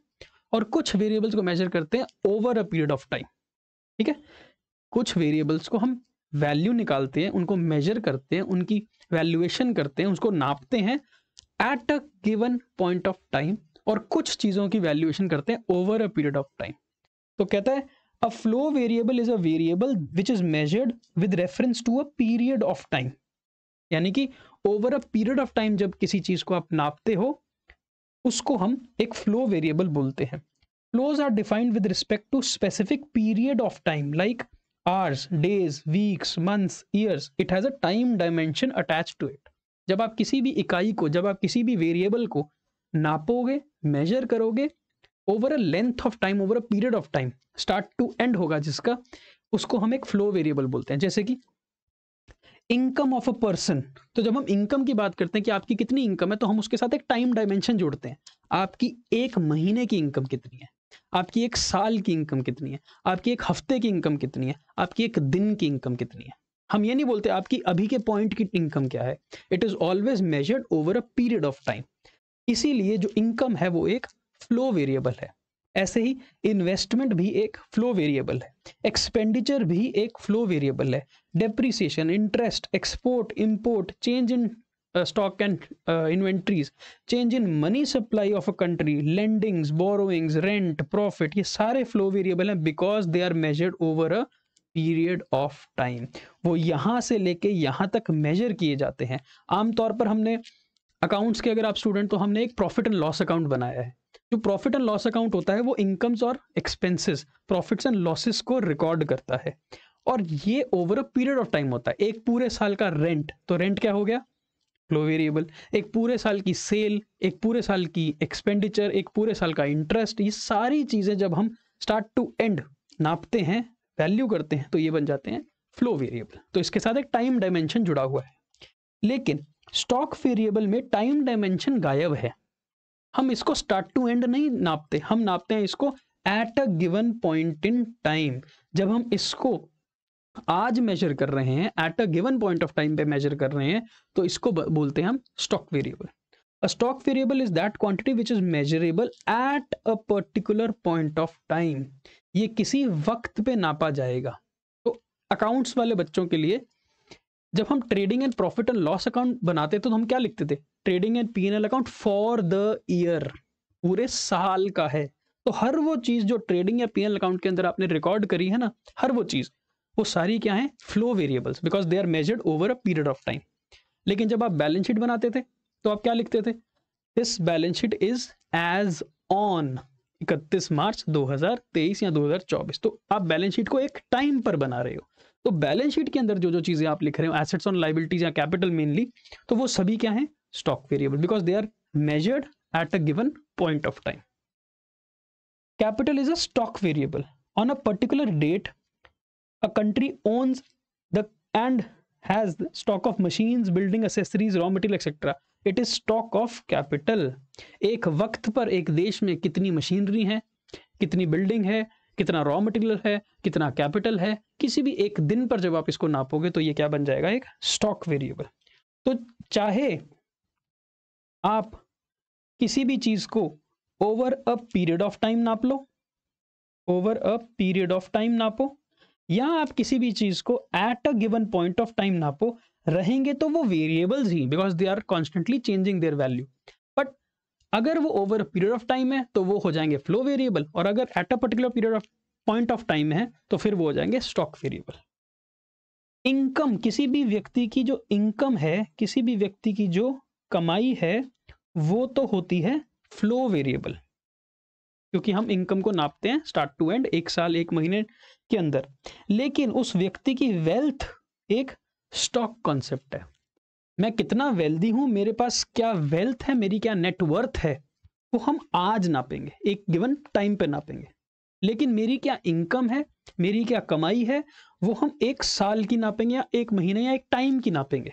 [SPEAKER 1] और कुछ वेरिएबल्स को मेजर करते हैं over a period of time ठीक है कुछ वेरिएबल्स को हम वैल्यू निकालते हैं उनको मेजर करते हैं उनकी वैल्यूएशन करते हैं उसको नापते हैं at a given point of time और कुछ चीज़ों की वैल्यूएशन करते हैं over a period of time तो कहता है A flow variable is a variable which is measured with reference to a period of time. यानी कि over a period of time जब किसी चीज को आप नापते हो उसको हम एक फ्लो वेरिएबल बोलते हैं flows are defined with respect to specific period of time like hours days weeks months years it has a time dimension attach to it जब आप किसी भी इकाई को जब आप किसी भी वेरिएबल को नापोगे मेजर करोगे over a length of time over a period of time start to end होगा जिसका उसको हम एक फ्लो वेरिएबल बोलते हैं जैसे कि इनकम ऑफ अ पर्सन तो जब हम इनकम की बात करते हैं कि आपकी कितनी इनकम है तो हम उसके साथ एक टाइम डायमेंशन जोड़ते हैं आपकी एक महीने की इनकम कितनी है आपकी एक साल की इनकम कितनी है आपकी एक हफ्ते की इनकम कितनी है आपकी एक दिन की इनकम कितनी है हम ये नहीं बोलते आपकी अभी के पॉइंट की इनकम क्या है it is always measured over a period of time इसीलिए जो इनकम है वो एक फ्लो वेरिएबल है ऐसे ही इन्वेस्टमेंट भी एक फ्लो वेरिएबल है एक्सपेंडिचर भी एक फ्लो वेरिएबल है depreciation interest export import change in stock and inventories change in money supply of a country lendings borrowings rent profit ये सारे फ्लो वेरिएबल हैं because they are measured over a period of time वो यहाँ से लेके यहाँ तक मेजर किए जाते हैं आमतौर पर हमने अकाउंट्स के अगर आप स्टूडेंट तो हमने एक प्रॉफिट एंड लॉस अकाउंट बनाया है जो प्रॉफिट एंड लॉस अकाउंट होता है वो इनकम्स और एक्सपेंसेस प्रॉफिट्स एंड लॉसेस को रिकॉर्ड करता है और ये over a period of time होता है एक पूरे साल का रेंट तो रेंट क्या हो गया फ्लो वेरिएबल एक पूरे साल की सेल एक पूरे साल की एक्सपेंडिचर एक पूरे साल का इंटरेस्ट ये सारी चीज़ें जब हम स्टार्ट टू एंड नापते हैं वैल्यू करते हैं तो ये बन जाते हैं फ्लो वेरिएबल तो इसके साथ एक टाइम डायमेंशन जुड़ा हुआ है लेकिन स्टॉक वेरिएबल में टाइम डायमेंशन गायब है हम इसको स्टार्ट टू एंड नहीं नापते हम नापते हैं इसको at a given point in time जब हम इसको आज मेजर कर रहे हैं at a given point of time पे मेजर कर रहे हैं तो इसको बोलते हैं हम stock variable A stock variable is that quantity which is measurable at a particular point of time. ये किसी वक्त पे नापा जाएगा तो अकाउंट्स वाले बच्चों के लिए जब हम trading and profit and loss account बनाते तो हम क्या लिखते थे trading and P account for the year पूरे साल का है तो हर वो चीज जो ट्रेडिंग या पीएनएल अकाउंट के अंदर आपने रिकॉर्ड करी है ना हर वो चीज वो सारी क्या है flow variables because they are measured over a period of time लेकिन जब आप बैलेंस शीट बनाते थे तो आप क्या लिखते थे this balance sheet is as on 31 March 2023 या 2024 तो आप बैलेंस शीट को एक टाइम पर बना रहे हो तो बैलेंस शीट के अंदर जो जो चीज़ें आप लिख रहे हो एसेट्स ऑन लाइबिलिटीज या कैपिटल मेनली तो वो सभी क्या है stock variable because they are measured at a given point of time capital is a stock variable on a particular date a country owns the and has stock of machine building building raw material etcetera it is stock of capital एक वक्त पर एक देश में कितनी मशीनरी है कितनी बिल्डिंग है कितना रॉ मटेरियल है कितना कैपिटल है किसी भी एक दिन पर जब आप इसको नापोगे तो ये क्या बन जाएगा एक स्टॉक वेरिएबल तो चाहे आप किसी भी चीज को over a period of time नाप लो over a period of time नापो या आप किसी भी चीज को at a given point of time नापो रहेंगे तो वो वेरिएबल्स ही because they are constantly changing their value अगर वो ओवर पीरियड ऑफ टाइम है तो वो हो जाएंगे फ्लो वेरिएबल और अगर at a particular period of point of time है तो फिर वो हो जाएंगे स्टॉक वेरिएबल इनकम किसी भी व्यक्ति की जो इनकम है किसी भी व्यक्ति की जो कमाई है वो तो होती है फ्लो वेरिएबल क्योंकि हम इनकम को नापते हैं स्टार्ट टू एंड एक साल एक महीने के अंदर लेकिन उस व्यक्ति की वेल्थ एक स्टॉक कॉन्सेप्ट है मैं कितना वेल्दी हूँ मेरे पास क्या वेल्थ है मेरी क्या नेटवर्थ है वो हम आज नापेंगे एक गिवन टाइम पे नापेंगे लेकिन मेरी क्या इनकम है मेरी क्या कमाई है वो हम एक साल की नापेंगे या एक महीने या एक टाइम की नापेंगे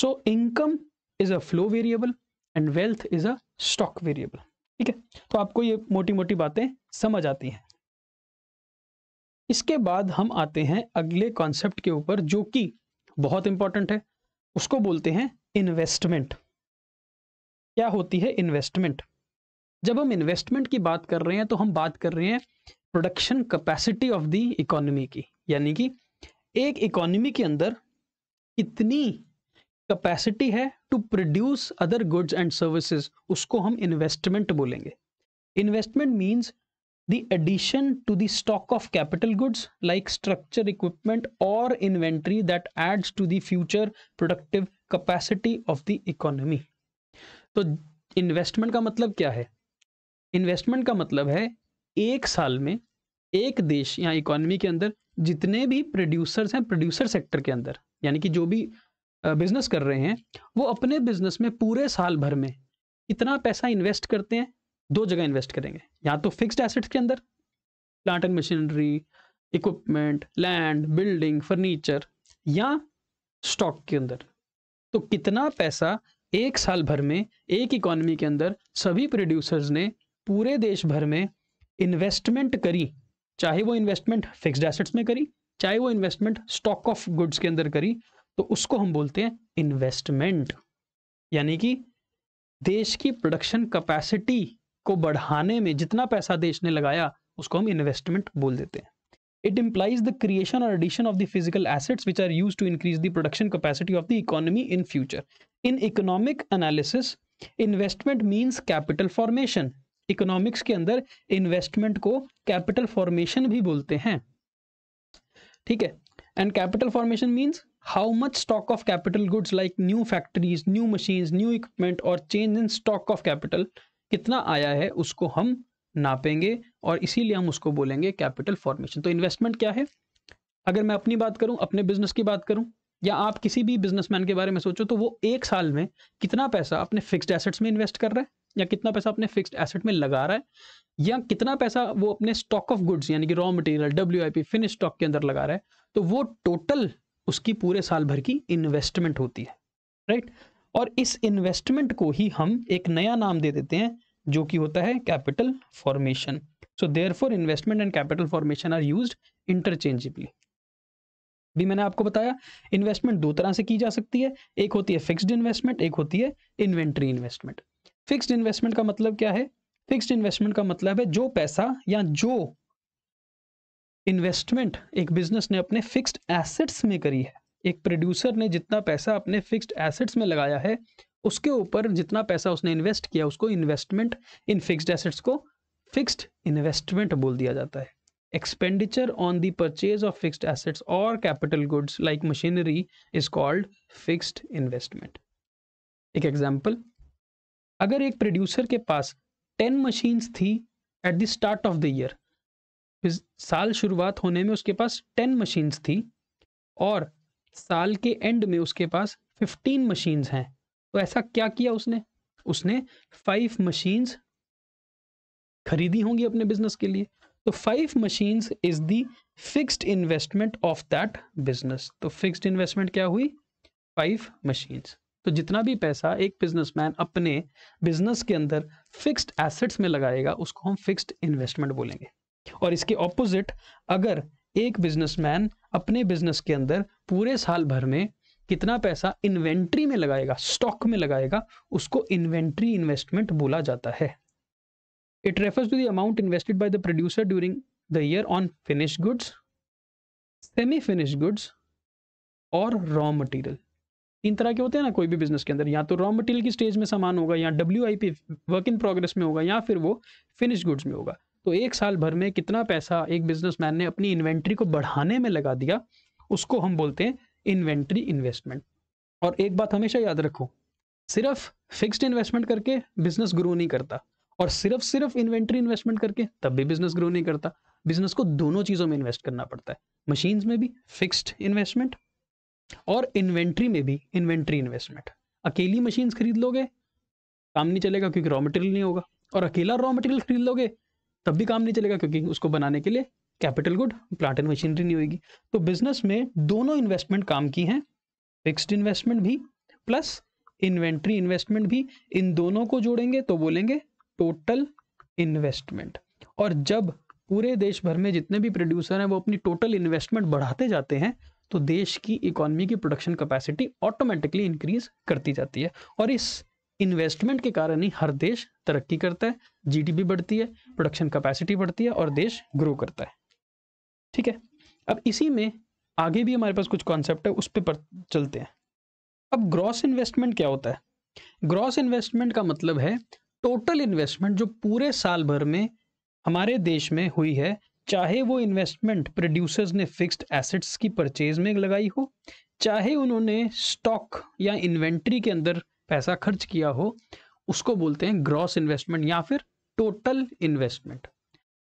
[SPEAKER 1] so income is a flow variable and wealth is a stock variable ठीक है तो आपको ये मोटी मोटी बातें समझ आती हैं इसके बाद हम आते हैं अगले कॉन्सेप्ट के ऊपर जो कि बहुत इंपॉर्टेंट है उसको बोलते हैं इन्वेस्टमेंट क्या होती है इन्वेस्टमेंट जब हम इन्वेस्टमेंट की बात कर रहे हैं तो हम बात कर रहे हैं production capacity of the economy की यानी कि एक इकोनॉमी के अंदर कितनी कैपेसिटी है to produce other goods and services उसको हम इन्वेस्टमेंट बोलेंगे investment means the addition to the stock of capital goods like structure equipment or inventory that adds to the future productive capacity of the economy तो इन्वेस्टमेंट का मतलब क्या है इन्वेस्टमेंट का मतलब है एक साल में एक देश या इकोनॉमी के अंदर जितने भी प्रोड्यूसर्स हैं प्रोड्यूसर सेक्टर के अंदर यानी कि जो भी बिजनेस कर रहे हैं वो अपने बिजनेस में पूरे साल भर में इतना पैसा इन्वेस्ट करते हैं दो जगह इन्वेस्ट करेंगे या तो फिक्स्ड एसेट्स के अंदर plant and machinery equipment land building furniture या स्टॉक के अंदर तो कितना पैसा एक साल भर में एक इकोनॉमी के अंदर सभी प्रोड्यूसर्स ने पूरे देश भर में इन्वेस्टमेंट करी चाहे वो इन्वेस्टमेंट फिक्स्ड एसेट्स में करी चाहे वो इन्वेस्टमेंट स्टॉक ऑफ गुड्स के अंदर करी तो उसको हम बोलते हैं इन्वेस्टमेंट यानी कि देश की प्रोडक्शन कैपेसिटी को बढ़ाने में जितना पैसा देश ने लगाया उसको हम इन्वेस्टमेंट बोल देते हैं इट इम्प्लाइज द क्रिएशन और addition of the physical assets which are use to increase the production capacity of the economy in future in economic analysis investment means capital formation economics के अंदर इन्वेस्टमेंट को कैपिटल फॉर्मेशन भी बोलते हैं ठीक है and capital formation means how much stock of capital goods like new factories new machine new equipment और change in stock of capital कितना आया है उसको हम नापेंगे और इसीलिए हम उसको बोलेंगे कैपिटल फॉर्मेशन तो इन्वेस्टमेंट क्या है अगर मैं अपनी बात करूं अपने बिजनेस की बात करूं या आप किसी भी बिजनेसमैन के बारे में सोचो तो वो एक साल में कितना पैसा अपने फिक्स्ड एसेट्स में इन्वेस्ट कर रहा है या कितना पैसा अपने फिक्स्ड एसेट में लगा रहा है या कितना पैसा वो अपने स्टॉक ऑफ गुड्स यानी कि raw material W I P finish stock के अंदर लगा रहा है तो वो टोटल उसकी पूरे साल भर की इन्वेस्टमेंट होती है राइट right? और इस इन्वेस्टमेंट को ही हम एक नया नाम दे देते हैं जो कि होता है capital formation so therefore investment and capital formation are use interchangeably भी मैंने आपको बताया इन्वेस्टमेंट दो तरह से की जा सकती है एक होती है फिक्स्ड इन्वेस्टमेंट एक होती है इन्वेंट्री इन्वेस्टमेंट फिक्स्ड इन्वेस्टमेंट का मतलब क्या है फिक्स्ड इन्वेस्टमेंट का मतलब है जो पैसा या जो इन्वेस्टमेंट एक बिजनेस ने अपने फिक्स्ड एसेट्स में करी है एक प्रोड्यूसर ने जितना पैसा अपने फिक्स्ड एसेट्स में लगाया है उसके ऊपर जितना पैसा उसने इन्वेस्ट किया उसको इन्वेस्टमेंट इन फिक्स्ड एसेट्स को फिक्स्ड इन्वेस्टमेंट बोल दिया जाता है expenditure on the purchase of fixed assets और capital goods like machinery is called fixed investment एक एग्जाम्पल अगर एक प्रोड्यूसर के पास टेन मशीन्स थी at the start of the year साल शुरुआत होने में उसके पास टेन मशीन्स थी और साल के एंड में उसके पास फिफ्टीन मशीन्स हैं तो ऐसा क्या किया उसने उसने फाइव मशीन्स खरीदी होंगी अपने बिजनेस के लिए तो five machines is the fixed investment of that business तो फिक्स्ड इन्वेस्टमेंट क्या हुई फाइव मशीन्स तो जितना भी पैसा एक बिजनेसमैन अपने बिजनेस के अंदर फिक्स्ड एसेट्स में लगाएगा उसको हम फिक्स्ड इन्वेस्टमेंट बोलेंगे और इसके ऑपोजिट अगर एक बिजनेसमैन अपने बिजनेस के अंदर पूरे साल भर में कितना पैसा इन्वेंट्री में लगाएगा स्टॉक में लगाएगा उसको इन्वेंट्री इन्वेस्टमेंट बोला जाता है it refers to the amount invested by the producer during the year on finish goods semi finish goods और रॉ मटेरियल तीन तरह के होते हैं ना कोई भी बिजनेस के अंदर या तो रॉ मटेरियल की स्टेज में सामान होगा या डब्ल्यू वर्क इन प्रोग्रेस में होगा या फिर वो फिनिश गुड्स में होगा तो एक साल भर में कितना पैसा एक बिजनेसमैन ने अपनी इन्वेंट्री को बढ़ाने में लगा दिया उसको हम बोलते हैं इन्वेंट्री इन्वेस्टमेंट और एक बात हमेशा याद रखो सिर्फ फिक्स्ड इन्वेस्टमेंट करके बिजनेस ग्रो नहीं करता और सिर्फ सिर्फ इन्वेंट्री इन्वेस्टमेंट करके तब भी बिजनेस ग्रो नहीं करता बिजनेस को दोनों चीज़ों में इन्वेस्ट करना पड़ता है मशीन्स में भी फिक्स्ड इन्वेस्टमेंट और इन्वेंट्री में भी इन्वेंट्री इन्वेस्टमेंट अकेली मशीन्स खरीद लोगे काम नहीं चलेगा क्योंकि रॉ मटेरियल नहीं होगा और अकेला रॉ मटेरियल खरीद लोगे तब भी काम नहीं चलेगा क्योंकि उसको बनाने के लिए capital good plant and machinery नहीं होगी तो बिजनेस में दोनों इन्वेस्टमेंट काम की हैं फिक्स्ड इन्वेस्टमेंट भी प्लस इन्वेंट्री इन्वेस्टमेंट भी इन दोनों को जोड़ेंगे तो बोलेंगे टोटल इन्वेस्टमेंट और जब पूरे देश भर में जितने भी प्रोड्यूसर हैं वो अपनी टोटल इन्वेस्टमेंट बढ़ाते जाते हैं तो देश की इकोनॉमी की प्रोडक्शन कैपेसिटी ऑटोमेटिकली इंक्रीज करती जाती है और इस इन्वेस्टमेंट के कारण ही हर देश तरक्की करता है जीडीपी बढ़ती है प्रोडक्शन कैपेसिटी बढ़ती है और देश ग्रो करता है ठीक है अब इसी में आगे भी हमारे पास कुछ कॉन्सेप्ट है उस पर चलते हैं अब ग्रॉस इन्वेस्टमेंट क्या होता है ग्रॉस इन्वेस्टमेंट का मतलब है टोटल इन्वेस्टमेंट जो पूरे साल भर में हमारे देश में हुई है चाहे वो इन्वेस्टमेंट प्रोड्यूसर्स ने फिक्स्ड एसेट्स की परचेज में लगाई हो चाहे उन्होंने स्टॉक या इन्वेंट्री के अंदर पैसा खर्च किया हो उसको बोलते हैं ग्रॉस इन्वेस्टमेंट या फिर टोटल इन्वेस्टमेंट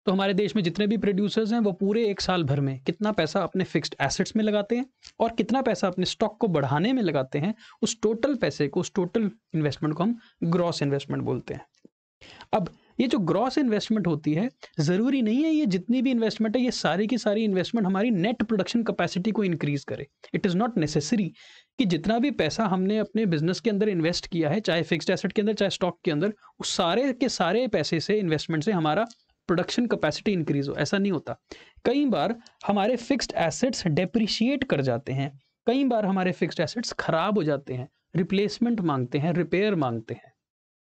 [SPEAKER 1] तो हमारे देश में जितने भी प्रोड्यूसर्स हैं वो पूरे एक साल भर में कितना पैसा अपने फिक्स्ड एसेट्स में लगाते हैं और कितना पैसा अपने स्टॉक को बढ़ाने में लगाते हैं उस टोटल पैसे को उस टोटल इन्वेस्टमेंट को हम ग्रॉस इन्वेस्टमेंट बोलते हैं अब ये जो ग्रॉस इन्वेस्टमेंट होती है ज़रूरी नहीं है ये जितनी भी इन्वेस्टमेंट है ये सारी की सारी इन्वेस्टमेंट हमारी नेट प्रोडक्शन कैपेसिटी को इंक्रीज करे इट इज़ नॉट नेसेसरी कि जितना भी पैसा हमने अपने बिजनेस के अंदर इन्वेस्ट किया है चाहे फिक्स्ड एसेट के अंदर चाहे स्टॉक के अंदर उस सारे के सारे पैसे से इन्वेस्टमेंट से हमारा प्रोडक्शन कैपेसिटी इंक्रीज हो ऐसा नहीं होता कई बार हमारे फिक्स्ड एसेट्स डेप्रिशिएट कर जाते हैं कई बार हमारे फिक्स्ड एसेट्स खराब हो जाते हैं रिप्लेसमेंट मांगते हैं रिपेयर मांगते हैं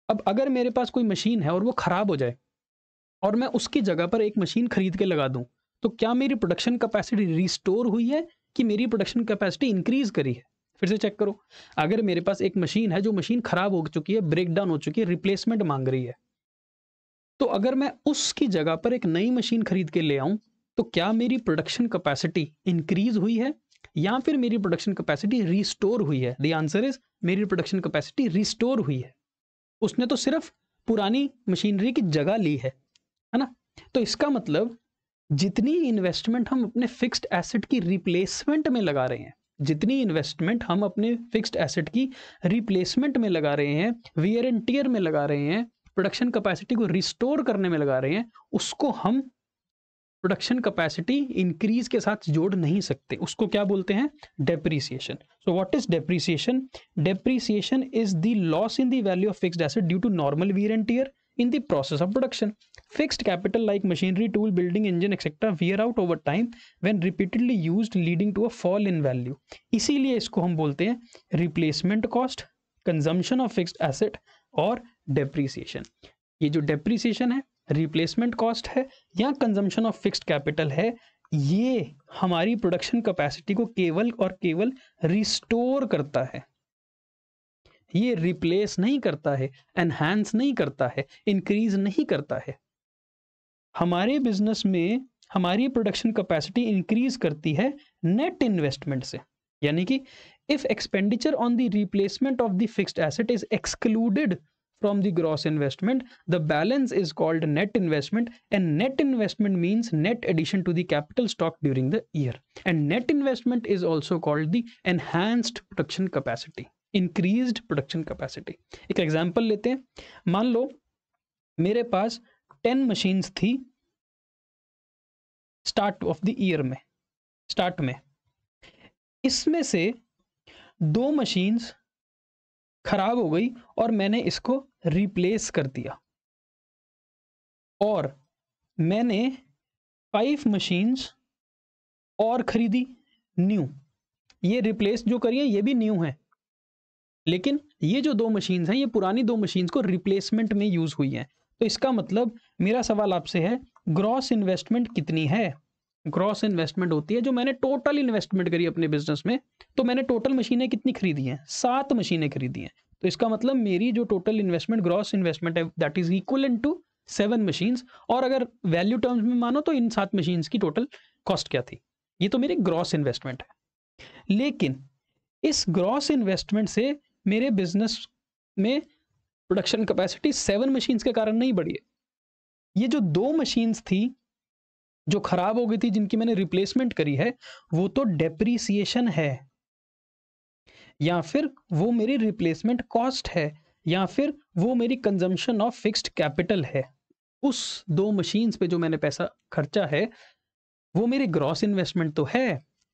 [SPEAKER 1] अब अगर मेरे पास कोई मशीन है और वो खराब हो जाए और मैं उसकी जगह पर एक मशीन खरीद के लगा दूं तो क्या मेरी प्रोडक्शन कैपेसिटी रिस्टोर हुई है कि मेरी प्रोडक्शन कैपेसिटी इंक्रीज करी है फिर से चेक करो अगर मेरे पास एक मशीन है जो मशीन खराब हो चुकी है ब्रेक डाउन हो चुकी है रिप्लेसमेंट मांग रही है तो अगर मैं उसकी जगह पर एक नई मशीन खरीद के ले आऊं तो क्या मेरी प्रोडक्शन कैपेसिटी इंक्रीज हुई है या फिर मेरी प्रोडक्शन कैपेसिटी रिस्टोर हुई है दी आंसर इज मेरी प्रोडक्शन कैपेसिटी रिस्टोर हुई है उसने तो सिर्फ पुरानी मशीनरी की जगह ली है है ना तो इसका मतलब जितनी इन्वेस्टमेंट हम अपने फिक्स्ड एसेट की रिप्लेसमेंट में लगा रहे हैं जितनी इन्वेस्टमेंट हम अपने फिक्स्ड एसेट की रिप्लेसमेंट में लगा रहे हैं वियर एंड टीयर में लगा रहे हैं प्रोडक्शन कैपेसिटी को रिस्टोर करने में लगा रहे हैं उसको हम प्रोडक्शन कैपेसिटी इंक्रीज के साथ जोड़ नहीं सकते उसको क्या बोलते हैं depreciation so what is depreciation depreciation is the loss in the value of fixed asset due to normal wear and tear in the process of production. Fixed capital like machinery, tool, building, engine, etc. wear out over time when repeatedly used leading to a fall in value. इसीलिए इसको हम बोलते हैं replacement cost, consumption of fixed asset और depreciation. ये जो depreciation है replacement cost है या consumption of fixed capital है ये हमारी प्रोडक्शन कैपेसिटी को केवल और केवल रिस्टोर करता है ये रिप्लेस नहीं करता है एनहेंस नहीं करता है इंक्रीज नहीं करता है हमारे बिजनेस में हमारी प्रोडक्शन कैपेसिटी इंक्रीज करती है नेट इन्वेस्टमेंट से यानी कि if expenditure on the replacement of the fixed asset is excluded from the gross investment the balance is called net investment and net investment means net addition to the capital stock during the year and net investment is also called the enhanced production capacity increased production capacity एक एग्जाम्पल लेते हैं मान लो मेरे पास टेन मशीन्स थी स्टार्ट ऑफ द ईयर में स्टार्ट में इसमें से दो मशीन्स खराब हो गई और मैंने इसको रिप्लेस कर दिया और मैंने फाइव मशीन्स और खरीदी न्यू ये रिप्लेस जो करिए ये भी न्यू है लेकिन ये जो दो मशीन्स हैं ये पुरानी दो मशीन्स को रिप्लेसमेंट में यूज़ हुई हैं तो इसका मतलब मेरा सवाल आपसे है ग्रॉस इन्वेस्टमेंट कितनी है ग्रॉस इन्वेस्टमेंट होती है जो मैंने टोटल इन्वेस्टमेंट करी अपने बिजनेस में तो मैंने टोटल मशीनें कितनी खरीदी हैं सात मशीनें खरीदी हैं तो इसका मतलब मेरी जो टोटल इन्वेस्टमेंट ग्रॉस इन्वेस्टमेंट है that is equal to seven machines और अगर वैल्यू टर्म्स में मानो तो इन सात मशीन्स की टोटल कॉस्ट क्या थी ये तो मेरी ग्रॉस इन्वेस्टमेंट है लेकिन इस ग्रॉस इन्वेस्टमेंट से मेरे बिजनेस में प्रोडक्शन कैपेसिटी सेवन मशीन्स के कारण नहीं बढ़ी है ये जो दो मशीन्स थी जो खराब हो गई थी जिनकी मैंने रिप्लेसमेंट करी है वो तो डेप्रीसिएशन है या फिर वो मेरी रिप्लेसमेंट कॉस्ट है या फिर वो मेरी कंजम्पशन ऑफ फिक्स्ड कैपिटल है उस दो मशीन्स पे जो मैंने पैसा खर्चा है वो मेरी ग्रॉस इन्वेस्टमेंट तो है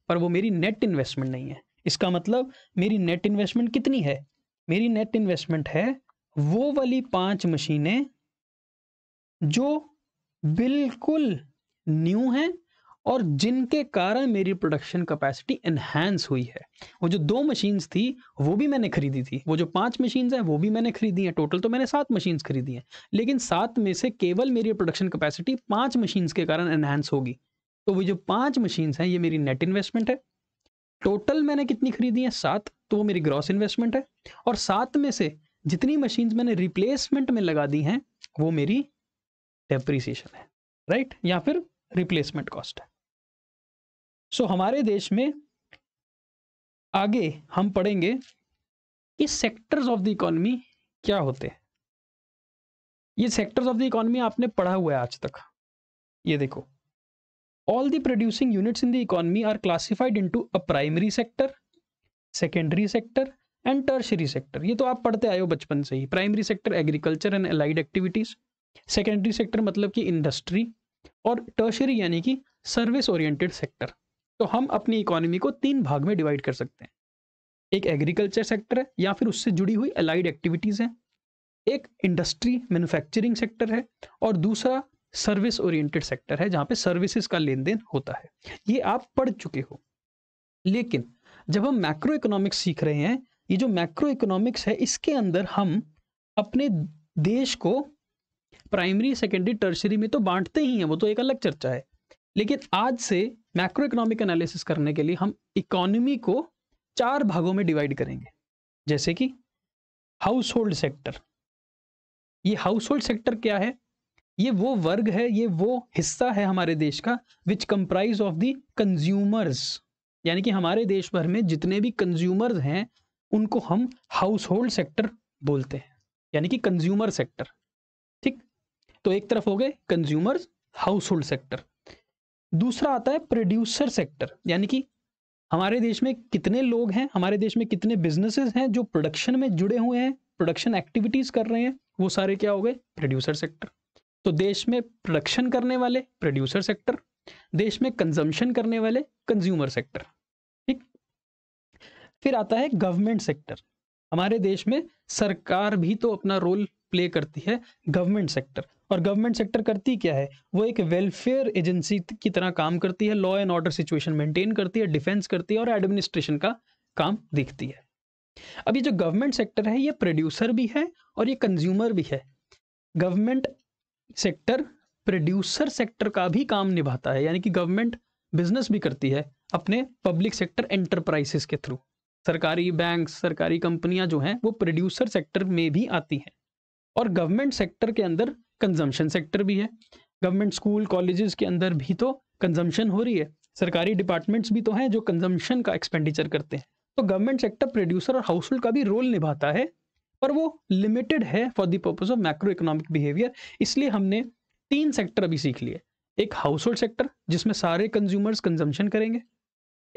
[SPEAKER 1] पर वो मेरी नेट इन्वेस्टमेंट नहीं है इसका मतलब मेरी नेट इन्वेस्टमेंट कितनी है मेरी नेट इन्वेस्टमेंट है वो वाली पांच मशीनें जो बिल्कुल न्यू हैं और जिनके कारण मेरी प्रोडक्शन कैपेसिटी एनहेंस हुई है वो जो दो मशीन्स थी वो भी मैंने खरीदी थी वो जो पांच मशीन्स हैं वो भी मैंने खरीदी हैं टोटल तो मैंने सात मशीन्स खरीदी हैं लेकिन सात में से केवल मेरी प्रोडक्शन कैपेसिटी पांच मशीन्स के कारण एनहेंस होगी तो वो जो पांच मशीन्स हैं ये मेरी नेट इन्वेस्टमेंट है टोटल मैंने कितनी खरीदी है सात तो वो मेरी ग्रॉस इन्वेस्टमेंट है और सात में से जितनी मशीन मैंने रिप्लेसमेंट में लगा दी हैं वो मेरी डेप्रीसिएशन है राइट या फिर रिप्लेसमेंट कॉस्ट है सो हमारे देश में आगे हम पढ़ेंगे कि सेक्टर्स ऑफ द इकोनॉमी क्या होते हैं ये सेक्टर्स ऑफ द इकोनॉमी आपने पढ़ा हुआ है आज तक ये देखो all the producing units in the economy are classified into uh primary sector secondary sector and tertiary sector ये तो आप पढ़ते आए हो बचपन से ही primary sector agriculture and allied activities secondary sector मतलब कि इंडस्ट्री और टर्शरी यानी कि सर्विस ओरिएंटेड सेक्टर तो हम अपनी इकोनॉमी को तीन भाग में डिवाइड कर सकते हैं एक एग्रीकल्चर सेक्टर है या फिर उससे जुड़ी हुई अलाइड एक्टिविटीज़ हैं एक इंडस्ट्री मैन्युफैक्चरिंग सेक्टर है और दूसरा सर्विस ओरिएंटेड सेक्टर है जहां पे सर्विसेज का लेन देन होता है ये आप पढ़ चुके हो लेकिन जब हम मैक्रो इकोनॉमिक्स सीख रहे हैं ये जो मैक्रो इकोनॉमिक्स है इसके अंदर हम अपने देश को प्राइमरी सेकेंडरी टर्सरी में तो बांटते ही हैं वो तो एक अलग चर्चा है लेकिन आज से मैक्रो इकोनॉमिक एनालिसिस करने के लिए हम इकोनॉमी को चार भागों में डिवाइड करेंगे जैसे कि हाउस होल्ड सेक्टर ये हाउस होल्ड सेक्टर क्या है ये वो वर्ग है ये वो हिस्सा है हमारे देश का which comprise of the consumers यानी कि हमारे देश भर में जितने भी कंज्यूमर्स हैं उनको हम हाउस होल्ड सेक्टर बोलते हैं यानी कि कंज्यूमर सेक्टर ठीक तो एक तरफ हो गए कंज्यूमर्स हाउस होल्ड सेक्टर दूसरा आता है प्रोड्यूसर सेक्टर यानी कि हमारे देश में कितने लोग हैं हमारे देश में कितने बिजनेसेस हैं जो प्रोडक्शन में जुड़े हुए हैं प्रोडक्शन एक्टिविटीज कर रहे हैं वो सारे क्या हो गए प्रोड्यूसर सेक्टर तो देश में प्रोडक्शन करने वाले प्रोड्यूसर सेक्टर देश में कंजम्पशन करने वाले कंज्यूमर सेक्टर ठीक फिर आता है गवर्नमेंट सेक्टर हमारे देश में सरकार भी तो अपना रोल प्ले करती है गवर्नमेंट सेक्टर और गवर्नमेंट सेक्टर करती क्या है वो एक वेलफेयर एजेंसी की तरह काम करती है law and order situation maintain करती है डिफेंस करती है और एडमिनिस्ट्रेशन का काम देखती है अभी जो गवर्नमेंट सेक्टर है ये प्रोड्यूसर भी है और ये कंज्यूमर भी है गवर्नमेंट सेक्टर प्रोड्यूसर सेक्टर का भी काम निभाता है यानी कि गवर्नमेंट बिजनेस भी करती है अपने पब्लिक सेक्टर एंटरप्राइजेस के थ्रू सरकारी बैंक सरकारी कंपनियां जो हैं वो प्रोड्यूसर सेक्टर में भी आती हैं और गवर्नमेंट सेक्टर के अंदर कंजम्पशन सेक्टर भी है गवर्नमेंट स्कूल कॉलेजेस के अंदर भी तो कंजम्पशन हो रही है सरकारी डिपार्टमेंट्स भी तो हैं जो कंजम्पशन का एक्सपेंडिचर करते हैं तो गवर्नमेंट सेक्टर प्रोड्यूसर और हाउस का भी रोल निभाता है पर वो लिमिटेड है for the purpose of macro economic behaviour इसलिए हमने तीन सेक्टर अभी सीख लिए एक हाउस होल्ड सेक्टर जिसमें सारे कंज्यूमर्स कंजम्पशन करेंगे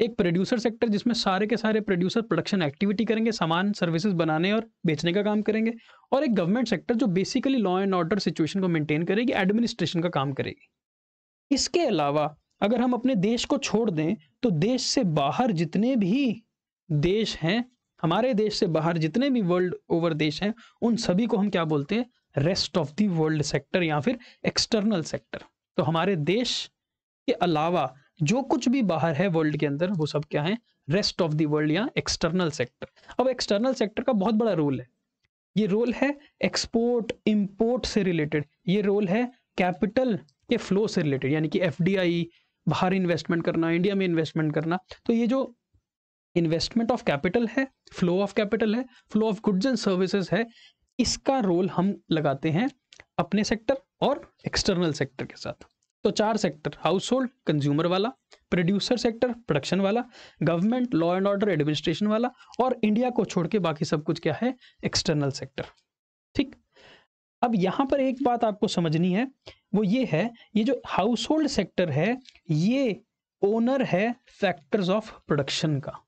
[SPEAKER 1] एक प्रोड्यूसर सेक्टर जिसमें सारे के सारे प्रोड्यूसर प्रोडक्शन एक्टिविटी करेंगे सामान सर्विसेज बनाने और बेचने का काम करेंगे और एक गवर्नमेंट सेक्टर जो basically law and order situation को मेंटेन करेगी एडमिनिस्ट्रेशन का काम करेगी इसके अलावा अगर हम अपने देश को छोड़ दें तो देश से बाहर जितने भी देश हैं हमारे देश से बाहर जितने भी वर्ल्ड ओवर देश हैं उन सभी को हम क्या बोलते हैं rest of the world sector या फिर एक्सटर्नल सेक्टर तो हमारे देश के अलावा जो कुछ भी बाहर है वर्ल्ड के अंदर वो सब क्या है रेस्ट ऑफ दी वर्ल्ड या एक्सटर्नल सेक्टर अब एक्सटर्नल सेक्टर का बहुत बड़ा रोल है ये रोल है एक्सपोर्ट इम्पोर्ट से रिलेटेड ये रोल है कैपिटल के फ्लो से रिलेटेड यानी कि एफ बाहर इन्वेस्टमेंट करना इंडिया में इन्वेस्टमेंट करना तो ये जो इन्वेस्टमेंट ऑफ कैपिटल है फ्लो ऑफ कैपिटल है flow of goods and services है इसका रोल हम लगाते हैं अपने सेक्टर और एक्सटर्नल सेक्टर के साथ तो चार सेक्टर हाउस होल्ड कंज्यूमर वाला प्रोड्यूसर सेक्टर प्रोडक्शन वाला government law and order administration वाला और इंडिया को छोड़ के बाकी सब कुछ क्या है एक्सटर्नल सेक्टर ठीक अब यहाँ पर एक बात आपको समझनी है वो ये है ये जो हाउस होल्ड सेक्टर है ये ओनर है फैक्टर्स ऑफ प्रोडक्शन का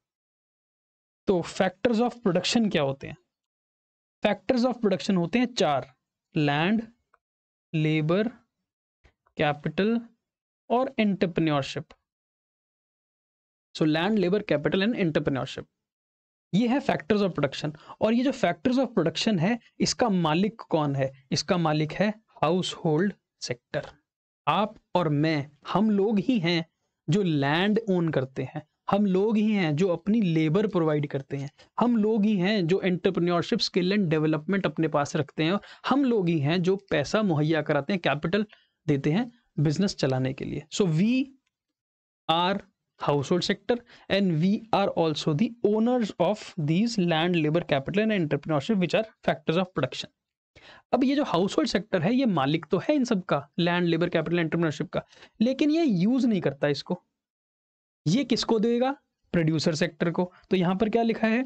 [SPEAKER 1] तो फैक्टर्स ऑफ प्रोडक्शन क्या होते हैं फैक्टर्स ऑफ प्रोडक्शन होते हैं चार लैंड लेबर कैपिटल और entrepreneurship so land labour capital and entrepreneurship ये है फैक्टर्स ऑफ प्रोडक्शन और ये जो फैक्टर्स ऑफ प्रोडक्शन है इसका मालिक कौन है इसका मालिक है हाउस होल्ड सेक्टर आप और मैं हम लोग ही हैं जो लैंड ओन करते हैं हम लोग ही हैं जो अपनी लेबर प्रोवाइड करते हैं हम लोग ही हैं जो एंटरप्रेन्योरशिप स्किल एंड डेवलपमेंट अपने पास रखते हैं और हम लोग ही हैं जो पैसा मुहैया कराते हैं कैपिटल देते हैं बिजनेस चलाने के लिए so we are household sector and we are also the owners of these land labour capital and entrepreneurship which are factors of production अब ये जो हाउस होल्ड सेक्टर है ये मालिक तो है इन सब का लैंड लेबर कैपिटल एंटरप्रेन्योरशिप का लेकिन ये यूज नहीं करता इसको ये किसको देगा प्रोड्यूसर सेक्टर को तो यहां पर क्या लिखा है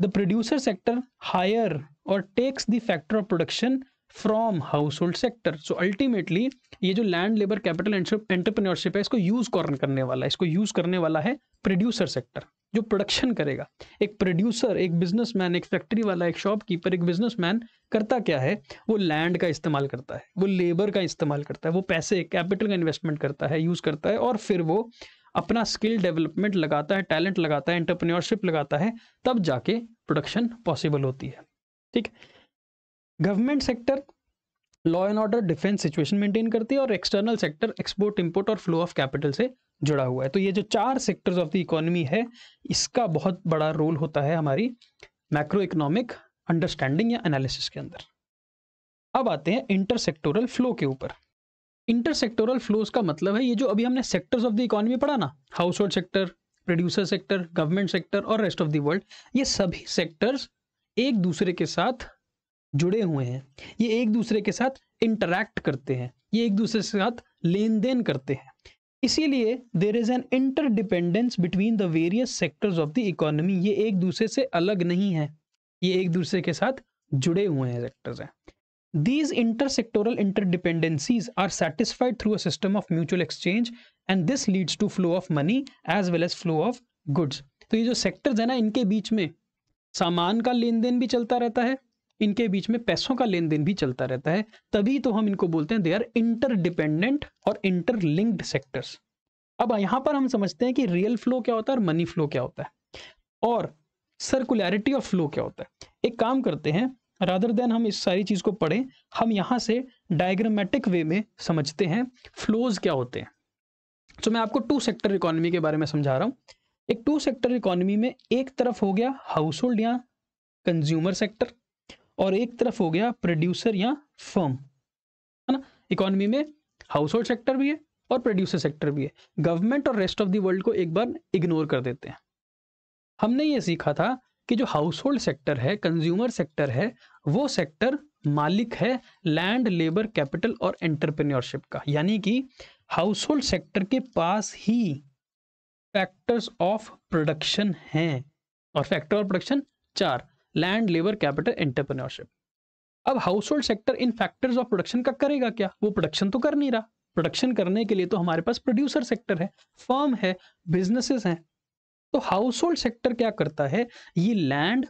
[SPEAKER 1] द प्रोड्यूसर सेक्टर हायर और takes the factor of production from household sector so ultimately ये जो लैंड लेबर कैपिटल एंटरप्रेन्योरशिप है इसको यूज करने वाला है इसको यूज करने वाला है प्रोड्यूसर सेक्टर जो प्रोडक्शन करेगा एक प्रोड्यूसर एक बिजनेसमैन एक फैक्ट्री वाला एक शॉपकीपर एक बिजनेसमैन करता क्या है वो लैंड का इस्तेमाल करता है वो लेबर का इस्तेमाल करता है वो पैसे कैपिटल का इन्वेस्टमेंट करता है यूज करता है और फिर वो अपना स्किल डेवलपमेंट लगाता है टैलेंट लगाता है एंटरप्रेन्योरशिप लगाता है तब जाके प्रोडक्शन पॉसिबल होती है ठीक government sector law and order defence situation maintain करती है और एक्सटर्नल सेक्टर एक्सपोर्ट इंपोर्ट और फ्लो ऑफ कैपिटल से जुड़ा हुआ है तो ये जो चार सेक्टर्स ऑफ द इकोनॉमी है इसका बहुत बड़ा रोल होता है हमारी मैक्रो इकोनॉमिक अंडरस्टैंडिंग या एनालिसिस के अंदर अब आते हैं इंटरसेक्टोरल फ्लो के ऊपर इंटरसेक्टोरल फ्लोज का मतलब है ये जो अभी हमने सेक्टर्स ऑफ द इकोनॉमी पढ़ा ना household sector producer sector government sector और रेस्ट ऑफ द वर्ल्ड ये सभी सेक्टर्स एक दूसरे के साथ जुड़े हुए हैं ये एक दूसरे के साथ इंटरैक्ट करते हैं ये एक दूसरे के साथ लेन देन करते हैं इसीलिए there is an interdependence between the various sectors of the economy ये एक दूसरे से अलग नहीं है ये एक दूसरे के साथ जुड़े हुए हैं सेक्टर्स हैं These interdependencies are satisfied through a system of mutual exchange and this leads to flow of money as well as flow of goods. तो ये जो सेक्टर्स है ना इनके बीच में सामान का लेन देन भी चलता रहता है इनके बीच में पैसों का लेन देन भी चलता रहता है तभी तो हम इनको बोलते हैं दे आर इंटर डिपेंडेंट और इंटरलिंक्ड सेक्टर्स अब यहाँ पर हम समझते हैं कि रियल फ्लो क्या होता है और मनी फ्लो क्या होता है और सर्कुलैरिटी ऑफ फ्लो क्या होता है एक काम करते हैं रादर देन हम इस सारी चीज़ को पढ़ें हम यहाँ से डायग्रामेटिक वे में समझते हैं फ्लोज क्या होते हैं तो मैं आपको टू सेक्टर इकोनॉमी के बारे में समझा रहा हूँ एक टू सेक्टर इकोनॉमी में एक तरफ हो गया हाउस होल्ड या कंज्यूमर सेक्टर और एक तरफ हो गया प्रोड्यूसर या फर्म है ना इकोनॉमी में हाउस होल्ड सेक्टर भी है और प्रोड्यूसर सेक्टर भी है गवर्नमेंट और रेस्ट ऑफ दी वर्ल्ड को एक बार इग्नोर कर देते हैं हमने ये सीखा था कि जो हाउस होल्ड सेक्टर है कंज्यूमर सेक्टर है वो सेक्टर मालिक है लैंड लेबर कैपिटल और एंटरप्रेन्योरशिप का यानी कि हाउस होल्ड सेक्टर के पास ही फैक्टर्स ऑफ प्रोडक्शन हैं और फैक्टर ऑफ प्रोडक्शन चार लैंड लेबर कैपिटल एंटरप्रेन्योरशिप अब हाउस होल्ड सेक्टर इन फैक्टर्स ऑफ प्रोडक्शन का करेगा क्या वो प्रोडक्शन तो कर नहीं रहा प्रोडक्शन करने के लिए तो हमारे पास प्रोड्यूसर सेक्टर है फर्म है बिजनेसेस हैं तो हाउस होल्ड सेक्टर क्या करता है ये लैंड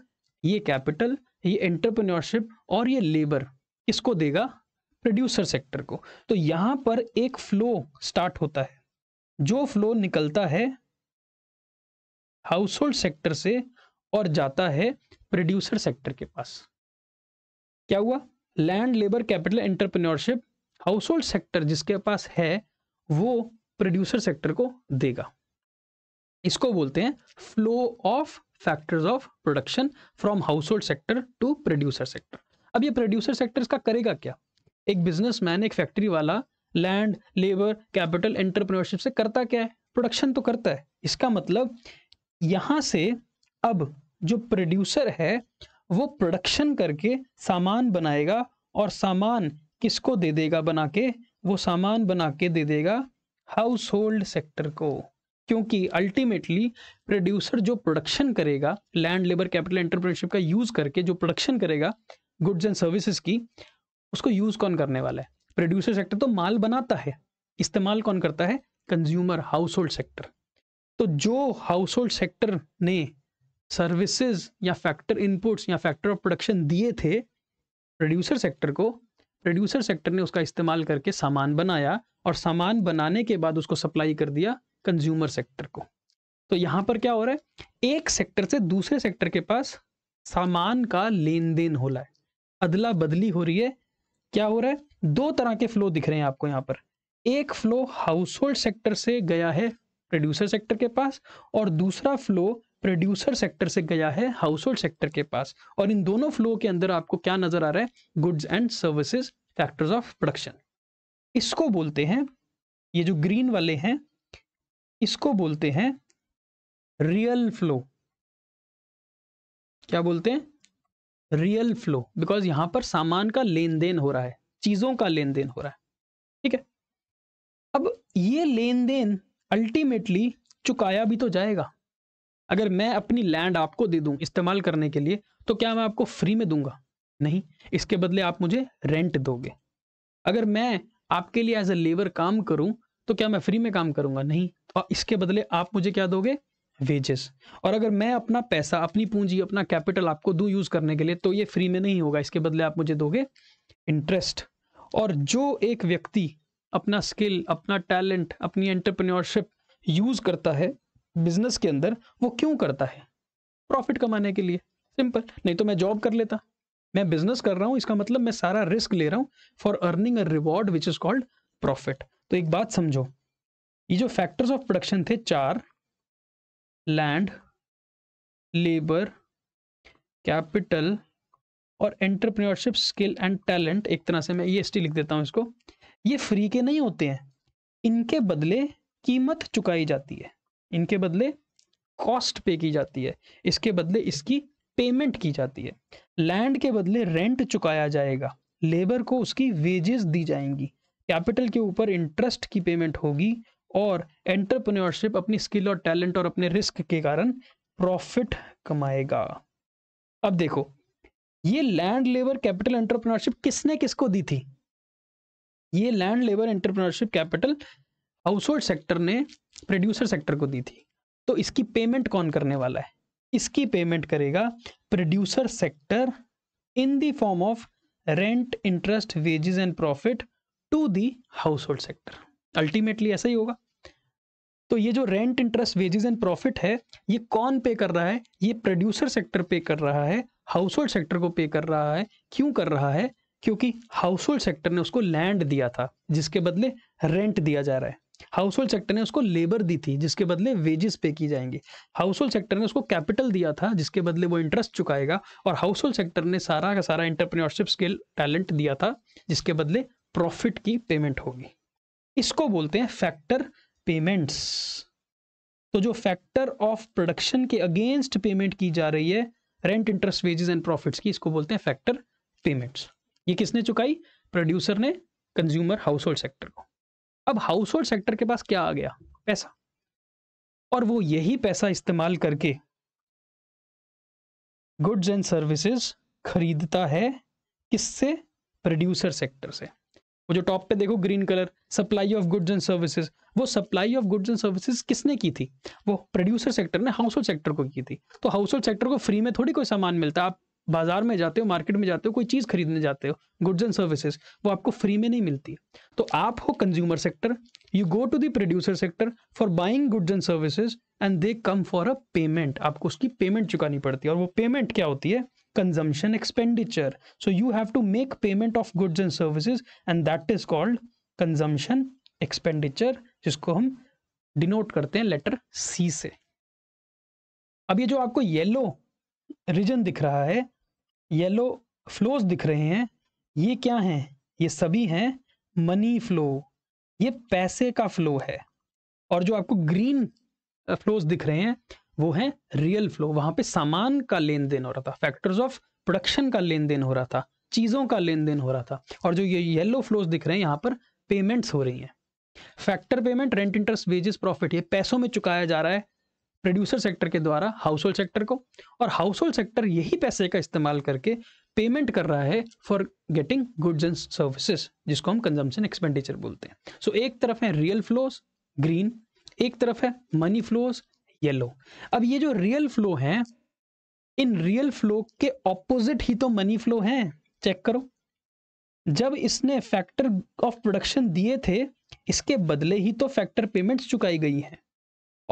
[SPEAKER 1] ये कैपिटल ये एंटरप्रेन्योरशिप और ये लेबर इसको देगा प्रोड्यूसर सेक्टर को तो यहां पर एक फ्लो स्टार्ट होता है जो फ्लो निकलता है हाउस होल्ड सेक्टर से और जाता है प्रोड्यूसर सेक्टर के पास क्या हुआ land labour capital entrepreneurship household sector जिसके पास है वो प्रोड्यूसर सेक्टर को देगा इसको बोलते हैं flow of factors of production from household sector to producer sector अब ये प्रोड्यूसर सेक्टर इसका करेगा क्या एक बिजनेसमैन एक फैक्ट्री वाला लैंड लेबर कैपिटल एंटरप्रेन्योरशिप से करता क्या है प्रोडक्शन तो करता है इसका मतलब यहाँ से अब जो प्रोड्यूसर है वो प्रोडक्शन करके सामान बनाएगा और सामान किसको दे देगा बना के वो सामान बना के दे देगा हाउस होल्ड सेक्टर को क्योंकि अल्टीमेटली प्रोड्यूसर जो प्रोडक्शन करेगा लैंड लेबर कैपिटल एंटरप्रेनशिप का यूज करके जो प्रोडक्शन करेगा गुड्स एंड सर्विसेज की उसको यूज कौन करने वाला है प्रोड्यूसर सेक्टर तो माल बनाता है इस्तेमाल कौन करता है कंज्यूमर हाउस होल्ड सेक्टर तो जो हाउस होल्ड सेक्टर ने सर्विसेज या फैक्टर इनपुट्स या फैक्टर ऑफ प्रोडक्शन दिए थे प्रोड्यूसर सेक्टर को प्रोड्यूसर सेक्टर ने उसका इस्तेमाल करके सामान बनाया और सामान बनाने के बाद उसको सप्लाई कर दिया कंज्यूमर सेक्टर को तो यहाँ पर क्या हो रहा है एक सेक्टर से दूसरे सेक्टर के पास सामान का लेन देन हो रहा है अदला बदली हो रही है क्या हो रहा है दो तरह के फ्लो दिख रहे हैं आपको यहाँ पर एक फ्लो हाउस होल्ड सेक्टर से गया है प्रोड्यूसर सेक्टर के पास और दूसरा फ्लो प्रोड्यूसर सेक्टर से गया है हाउस होल्ड सेक्टर के पास और इन दोनों फ्लो के अंदर आपको क्या नजर आ रहा है goods and services factors of production इसको बोलते हैं ये जो ग्रीन वाले हैं इसको बोलते हैं रियल फ्लो क्या बोलते हैं रियल फ्लो बिकॉज यहां पर सामान का लेन देन हो रहा है चीजों का लेन देन हो रहा है ठीक है अब ये लेन देन अल्टीमेटली चुकाया भी तो जाएगा अगर मैं अपनी लैंड आपको दे दूं इस्तेमाल करने के लिए तो क्या मैं आपको फ्री में दूंगा नहीं इसके बदले आप मुझे रेंट दोगे अगर मैं आपके लिए एज ए लेबर काम करूं तो क्या मैं फ्री में काम करूंगा नहीं और इसके बदले आप मुझे क्या दोगे वेजेस और अगर मैं अपना पैसा अपनी पूंजी अपना कैपिटल आपको दू यूज करने के लिए तो ये फ्री में नहीं होगा इसके बदले आप मुझे दोगे इंटरेस्ट और जो एक व्यक्ति अपना स्किल अपना टैलेंट अपनी एंटरप्रेन्योरशिप यूज करता है बिजनेस के अंदर वो क्यों करता है प्रॉफिट कमाने के लिए सिंपल नहीं तो मैं जॉब कर लेता मैं बिजनेस कर रहा हूं इसका मतलब मैं सारा रिस्क ले रहा हूँ for earning a reward which is called profit तो एक बात समझो ये जो फैक्टर्स ऑफ प्रोडक्शन थे चार लैंड लेबर कैपिटल और एंटरप्रेन्योरशिप स्किल एंड टैलेंट एक तरह से मैं ये e लिख देता हूँ इसको ये फ्री के नहीं होते हैं इनके बदले कीमत चुकाई जाती है इनके बदले कॉस्ट पे की जाती है इसके बदले इसकी पेमेंट की जाती है लैंड के बदले रेंट चुकाया जाएगा लेबर को उसकी वेजेस दी जाएंगी कैपिटल के ऊपर इंटरेस्ट की पेमेंट होगी और एंटरप्रेन्योरशिप अपनी स्किल और टैलेंट और अपने रिस्क के कारण प्रॉफिट कमाएगा अब देखो ये लैंड लेबर कैपिटल एंटरप्रेन्योरशिप किसने किसको दी थी ये land labour entrepreneurship capital household sector ने प्रोड्यूसर सेक्टर को दी थी तो इसकी पेमेंट कौन करने वाला है इसकी पेमेंट करेगा producer sector in the form of rent interest wages and profit to the household sector ultimately ऐसा ही होगा तो ये जो rent interest wages and profit है ये कौन पे कर रहा है ये प्रोड्यूसर सेक्टर पे कर रहा है हाउस होल्ड सेक्टर को पे कर रहा है क्यों कर रहा है क्योंकि हाउस होल्ड सेक्टर ने उसको लैंड दिया था जिसके बदले रेंट दिया जा रहा है हाउस होल्ड सेक्टर ने उसको लेबर दी थी जिसके बदले वेजेस पे की जाएंगे हाउस होल्ड सेक्टर ने उसको कैपिटल दिया था जिसके बदले वो इंटरेस्ट चुकाएगा और हाउस होल्ड सेक्टर ने सारा का सारा इंटरप्रीनियरशिप स्किल टैलेंट दिया था जिसके बदले प्रॉफिट की पेमेंट होगी इसको बोलते हैं फैक्टर पेमेंट्स तो जो फैक्टर ऑफ प्रोडक्शन के अगेंस्ट पेमेंट की जा रही है rent interest wages and profits की इसको बोलते हैं फैक्टर पेमेंट्स ये किसने चुकाई प्रोड्यूसर ने कंज्यूमर हाउस होल्ड सेक्टर को अब हाउस होल्ड सेक्टर के पास क्या आ गया पैसा और वो यही पैसा इस्तेमाल करके गुड्स एंड सर्विसेज खरीदता है किससे प्रोड्यूसर सेक्टर से वो जो टॉप पे देखो green colour supply of goods and services वो supply of goods and services किसने की थी वो प्रोड्यूसर सेक्टर ने हाउस होल्ड सेक्टर को की थी तो हाउस होल्ड सेक्टर को फ्री में थोड़ी कोई सामान मिलता है आप बाजार में जाते हो मार्केट में जाते हो कोई चीज़ खरीदने जाते हो गुड्स एंड सर्विसेज वो आपको फ्री में नहीं मिलती तो आप हो consumer sector you go to the producer sector for buying goods and services and they come for a payment आपको उसकी पेमेंट चुकानी पड़ती है और वो पेमेंट क्या होती है consumption expenditure so you have to make payment of goods and services and that is called consumption expenditure jisko hum denote karte hain letter c se ab ye jo aapko yellow region dikh raha hai yellow flows dikh rahe hain ये क्या हैं ये सभी हैं मनी फ्लो ये पैसे का फ्लो है और जो आपको ग्रीन फ्लोस दिख रहे हैं वो है रियल फ्लो वहां पे सामान का लेन देन हो रहा था फैक्टर्स ऑफ प्रोडक्शन का लेन देन हो रहा था चीज़ों का लेन देन हो रहा था और जो ये येलो फ्लोज दिख रहे हैं यहाँ पर पेमेंट्स हो रही हैं factor payment rent interest wages profit ये पैसों में चुकाया जा रहा है प्रोड्यूसर सेक्टर के द्वारा हाउस होल्ड सेक्टर को और हाउस होल्ड सेक्टर यही पैसे का इस्तेमाल करके पेमेंट कर रहा है for getting goods and services जिसको हम कंजम्पशन एक्सपेंडिचर बोलते हैं सो so, एक तरफ है रियल फ्लोज ग्रीन एक तरफ है मनी फ्लोज येलो अब ये जो रियल फ्लो है इन रियल फ्लो के ऑपोजिट ही तो मनी फ्लो है चेक करो जब इसने फैक्टर ऑफ प्रोडक्शन दिए थे इसके बदले ही तो फैक्टर पेमेंट्स चुकाई गई हैं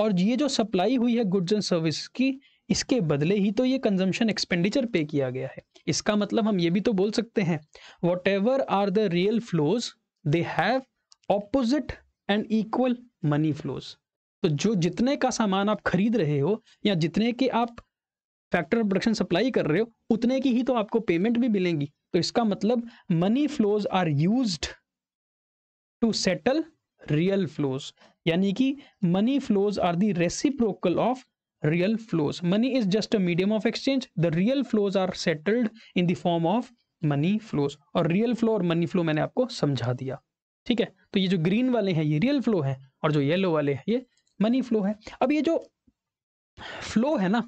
[SPEAKER 1] और ये जो सप्लाई हुई है गुड्स एंड सर्विस की इसके बदले ही तो ये कंजम्पशन एक्सपेंडिचर पे किया गया है इसका मतलब हम ये भी तो बोल सकते हैं whatever are the real flows they have opposite and equal money flows तो जो जितने का सामान आप खरीद रहे हो या जितने के आप फैक्टर प्रोडक्शन सप्लाई कर रहे हो उतने की ही तो आपको पेमेंट भी मिलेंगी तो इसका मतलब money flows are use to settle real flows यानी कि money flows are the reciprocal of real flows money is just a medium of exchange the real flows are settled in the form of money और रियल फ्लो और मनी फ्लो मैंने आपको समझा दिया ठीक है तो ये जो ग्रीन वाले हैं ये रियल फ्लो है और जो येलो वाले हैं ये मनी फ्लो है अब ये जो फ्लो है ना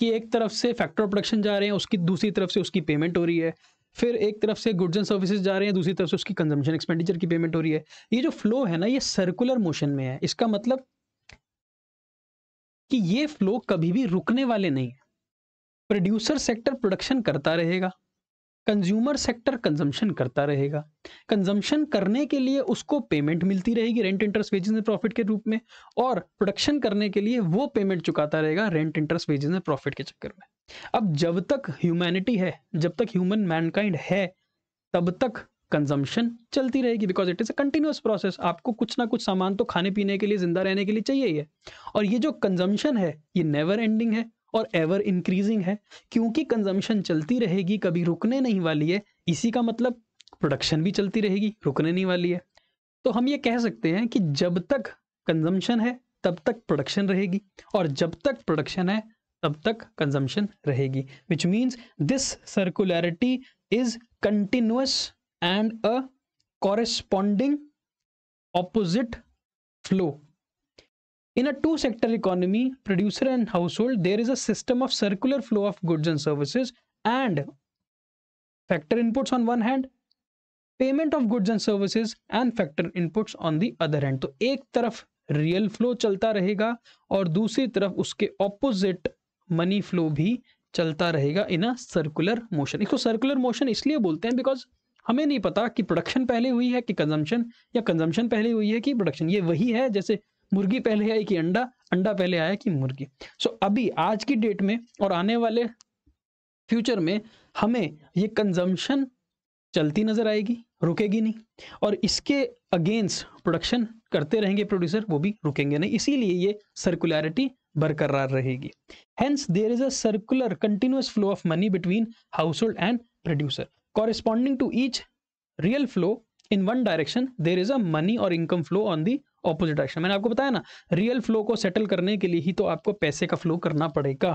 [SPEAKER 1] कि एक तरफ से फैक्टर प्रोडक्शन जा रहे हैं उसकी दूसरी तरफ से उसकी पेमेंट हो रही है फिर एक तरफ से गुड्स एंड सर्विसेज जा रहे हैं दूसरी तरफ से उसकी कंजम्पशन एक्सपेंडिचर की पेमेंट हो रही है ये जो फ्लो है ना ये सर्कुलर मोशन में है इसका मतलब कि ये फ्लो कभी भी रुकने वाले नहीं है प्रोड्यूसर सेक्टर प्रोडक्शन करता रहेगा कंज्यूमर सेक्टर कंजम्पशन करता रहेगा कंजम्पशन करने के लिए उसको पेमेंट मिलती रहेगी rent interest wages and profit के रूप में और प्रोडक्शन करने के लिए वो पेमेंट चुकाता रहेगा rent interest wages and profit के चक्कर में अब जब तक ह्यूमैनिटी है जब तक ह्यूमन मैनकाइंड है तब तक कंजम्पशन चलती रहेगी because it is a continuous process आपको कुछ ना कुछ सामान तो खाने पीने के लिए जिंदा रहने के लिए चाहिए ही है और ये जो कंजम्पशन है ये नेवर एंडिंग है और एवर इंक्रीजिंग है क्योंकि कंजम्पशन चलती रहेगी कभी रुकने नहीं वाली है इसी का मतलब प्रोडक्शन भी चलती रहेगी रुकने नहीं वाली है तो हम ये कह सकते हैं कि जब तक कंजम्पशन है तब तक प्रोडक्शन रहेगी और जब तक प्रोडक्शन है तब तक कंजम्पशन रहेगी which means this circularity is continuous and a corresponding opposite flow In a two-sector economy, producer and household, there is a system of circular flow of goods and services and factor inputs on one hand, payment of goods and service and factor inputs on the other hand तो एक तरफ रियल फ्लो चलता रहेगा और दूसरी तरफ उसके ऑपोजिट मनी फ्लो भी चलता रहेगा इन अ सर्कुलर मोशन इसको सर्कुलर मोशन इसलिए बोलते हैं बिकॉज हमें नहीं पता कि प्रोडक्शन पहले हुई है कि कंजम्पशन या कंजम्पशन पहले हुई है कि प्रोडक्शन ये वही है जैसे मुर्गी पहले आई कि अंडा अंडा पहले आया कि मुर्गी सो so, अभी आज की डेट में और आने वाले फ्यूचर में हमें ये कंजम्पशन चलती नजर आएगी रुकेगी नहीं और इसके अगेंस्ट प्रोडक्शन करते रहेंगे प्रोड्यूसर वो भी रुकेंगे नहीं इसीलिए ये सर्कुलरिटी बरकरार रहेगी hence there is a circular continuous flow of money between household and producer corresponding to each real flow in one direction there is a money और income flow on the opposite direction मैंने आपको बताया ना रियल फ्लो को सेटल करने के लिए ही तो आपको पैसे का फ्लो करना पड़ेगा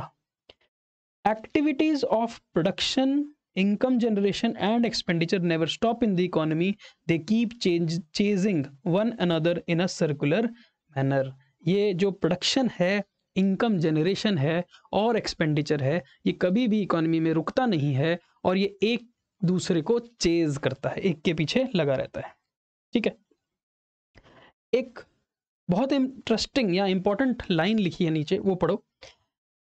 [SPEAKER 1] activities of production income generation and expenditure never stop in the economy they keep change chasing one another in a circular manner ये जो प्रोडक्शन है इनकम जनरेशन है और एक्सपेंडिचर है ये कभी भी इकोनॉमी में रुकता नहीं है और ये एक दूसरे को चेज करता है एक के पीछे लगा रहता है ठीक है एक बहुत इंटरेस्टिंग या इंपॉर्टेंट लाइन लिखी है नीचे वो पढ़ो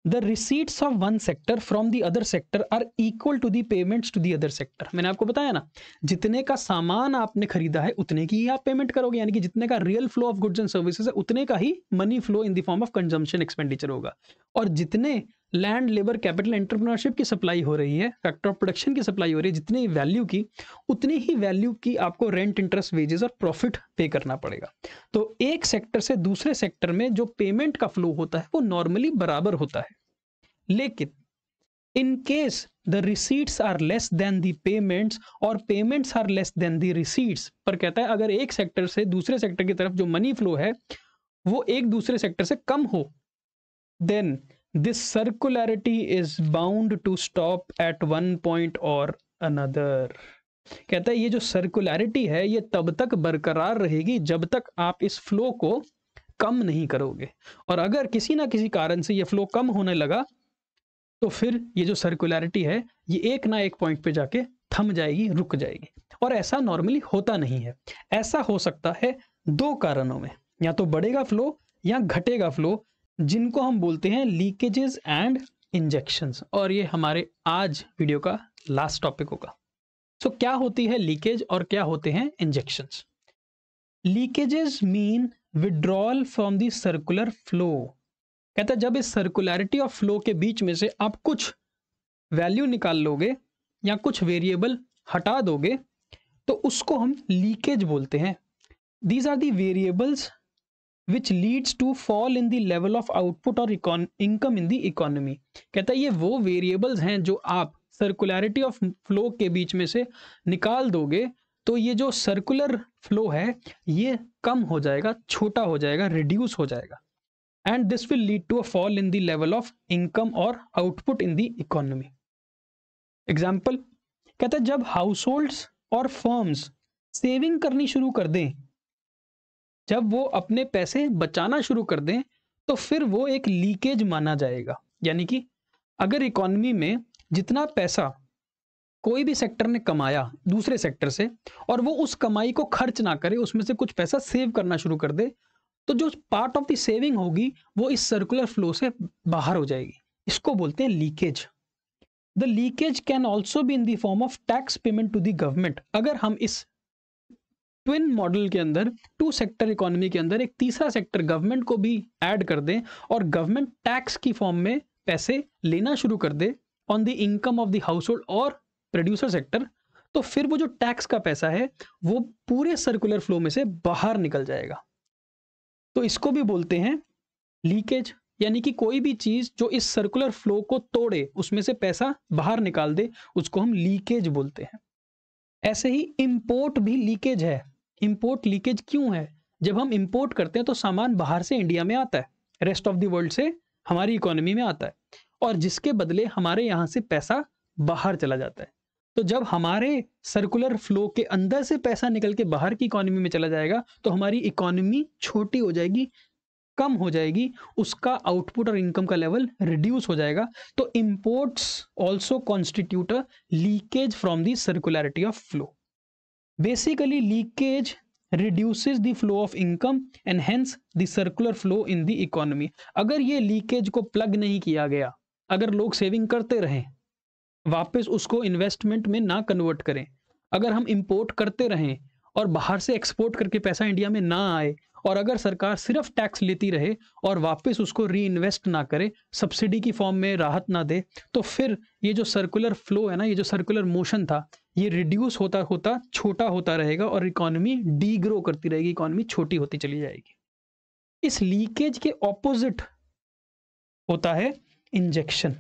[SPEAKER 1] the receipts of one sector from the other sector are equal to the payments to the other sector मैंने आपको बताया ना जितने का सामान आपने खरीदा है उतने की ही आप पेमेंट करोगे यानी कि जितने का real flow of goods and services है उतने का ही money flow in the form of consumption expenditure होगा और जितने लैंड लेबर कैपिटल एंटरप्रेन्योरशिप की सप्लाई हो रही है फैक्टर ऑफ प्रोडक्शन की सप्लाई हो रही है जितनी वैल्यू की उतनी ही वैल्यू की आपको रेंट इंटरेस्ट वेजेस और प्रॉफिट पे करना पड़ेगा तो एक सेक्टर से दूसरे सेक्टर में जो पेमेंट का फ्लो होता है वो नॉर्मली बराबर होता है लेकिन in case the receipts are less than the payments और payments are less than the receipts पर कहता है अगर एक सेक्टर से दूसरे सेक्टर की तरफ जो मनी फ्लो है वो एक दूसरे सेक्टर से कम हो then this circularity is bound to stop at one point or another कहता है ये जो सर्कुलरिटी है ये तब तक बरकरार रहेगी जब तक आप इस फ्लो को कम नहीं करोगे और अगर किसी ना किसी कारण से ये फ्लो कम होने लगा तो फिर ये जो सर्कुलरिटी है ये एक ना एक पॉइंट पे जाके थम जाएगी रुक जाएगी और ऐसा नॉर्मली होता नहीं है ऐसा हो सकता है दो कारणों में या तो बढ़ेगा फ्लो या घटेगा फ्लो जिनको हम बोलते हैं लीकेजेस एंड इंजेक्शंस और ये हमारे आज वीडियो का लास्ट टॉपिक होगा सो so, क्या होती है लीकेज और क्या होते हैं injections leakages mean withdrawal from the circular flow कहता है जब इस सर्कुलरिटी ऑफ फ्लो के बीच में से आप कुछ वैल्यू निकाल लोगे या कुछ वेरिएबल हटा दोगे तो उसको हम लीकेज बोलते हैं these are the variables which leads to fall in the level of output और इनकम इन दी इकोनॉमी कहता है ये वो वेरिएबल्स हैं जो आप सर्कुलरिटी ऑफ फ्लो के बीच में से निकाल दोगे तो ये जो सर्कुलर फ्लो है ये कम हो जाएगा छोटा हो जाएगा रिड्यूस हो जाएगा and this will lead to a fall in the level of income और output in the economy example कहता है जब हाउस होल्ड्स और फर्म्स सेविंग करनी शुरू कर दें जब वो अपने पैसे बचाना शुरू कर दें तो फिर वो एक लीकेज माना जाएगा यानी कि अगर इकोनॉमी में जितना पैसा कोई भी सेक्टर ने कमाया दूसरे सेक्टर से और वो उस कमाई को खर्च ना करे उसमें से कुछ पैसा सेव करना शुरू कर दे तो जो पार्ट ऑफ द सेविंग होगी वो इस सर्कुलर फ्लो से बाहर हो जाएगी इसको बोलते हैं leakage the leakage can also be in the form of tax payment to the government अगर हम इस ट्विन मॉडल के अंदर टू सेक्टर इकोनॉमी के अंदर एक तीसरा सेक्टर गवर्नमेंट को भी ऐड कर दें और गवर्नमेंट टैक्स की फॉर्म में पैसे लेना शुरू कर दे on the income of the household और प्रोड्यूसर सेक्टर तो फिर वो जो टैक्स का पैसा है वो पूरे सर्कुलर फ्लो में से बाहर निकल जाएगा तो इसको भी बोलते हैं लीकेज यानी कि कोई भी चीज जो इस सर्कुलर फ्लो को तोड़े उसमें से पैसा बाहर निकाल दे उसको हम लीकेज बोलते हैं ऐसे ही इंपोर्ट भी लीकेज है इम्पोर्ट लीकेज क्यों है जब हम इम्पोर्ट करते हैं तो सामान बाहर से इंडिया में आता है रेस्ट ऑफ द वर्ल्ड से हमारी इकोनॉमी में आता है और जिसके बदले हमारे यहाँ से पैसा बाहर चला जाता है तो जब हमारे सर्कुलर फ्लो के अंदर से पैसा निकल के बाहर की इकोनॉमी में चला जाएगा तो हमारी इकोनॉमी छोटी हो जाएगी कम हो जाएगी उसका आउटपुट और इनकम का लेवल रिड्यूस हो जाएगा तो imports also constitute a leakage from the circularity of flow basically leakage reduces the flow of income and hence the circular flow in the economy अगर ये लीकेज को प्लग नहीं किया गया अगर लोग सेविंग करते रहें वापस उसको इन्वेस्टमेंट में ना कन्वर्ट करें अगर हम इंपोर्ट करते रहें और बाहर से एक्सपोर्ट करके पैसा इंडिया में ना आए और अगर सरकार सिर्फ टैक्स लेती रहे और वापस उसको री इन्वेस्ट ना करे सब्सिडी की फॉर्म में राहत ना दे तो फिर ये जो सर्कुलर फ्लो है ना ये जो सर्कुलर मोशन था ये रिड्यूस होता होता छोटा होता रहेगा और इकोनॉमी डीग्रो करती रहेगी इकोनॉमी छोटी होती चली जाएगी इस लीकेज के ऑपोजिट होता है injection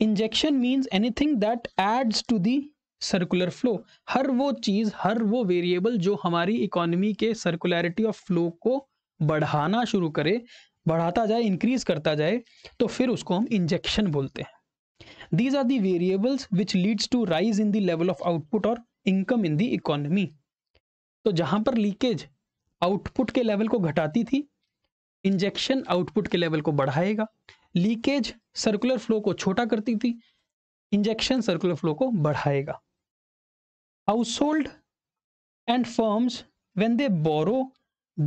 [SPEAKER 1] injection means anything that adds to the circular flow हर वो चीज़ हर वो वेरिएबल जो हमारी इकोनॉमी के सर्कुलरिटी ऑफ फ्लो को बढ़ाना शुरू करे बढ़ाता जाए इंक्रीज करता जाए तो फिर उसको हम इंजेक्शन बोलते हैं These are the variables which leads to rise in the level of output or income in the economy. तो जहां पर लीकेज आउटपुट के लेवल को घटाती थी इंजेक्शन आउटपुट के लेवल को बढ़ाएगा लीकेज सर्कुलर फ्लो को छोटा करती थी इंजेक्शन सर्कुलर फ्लो को बढ़ाएगा household and firms when they borrow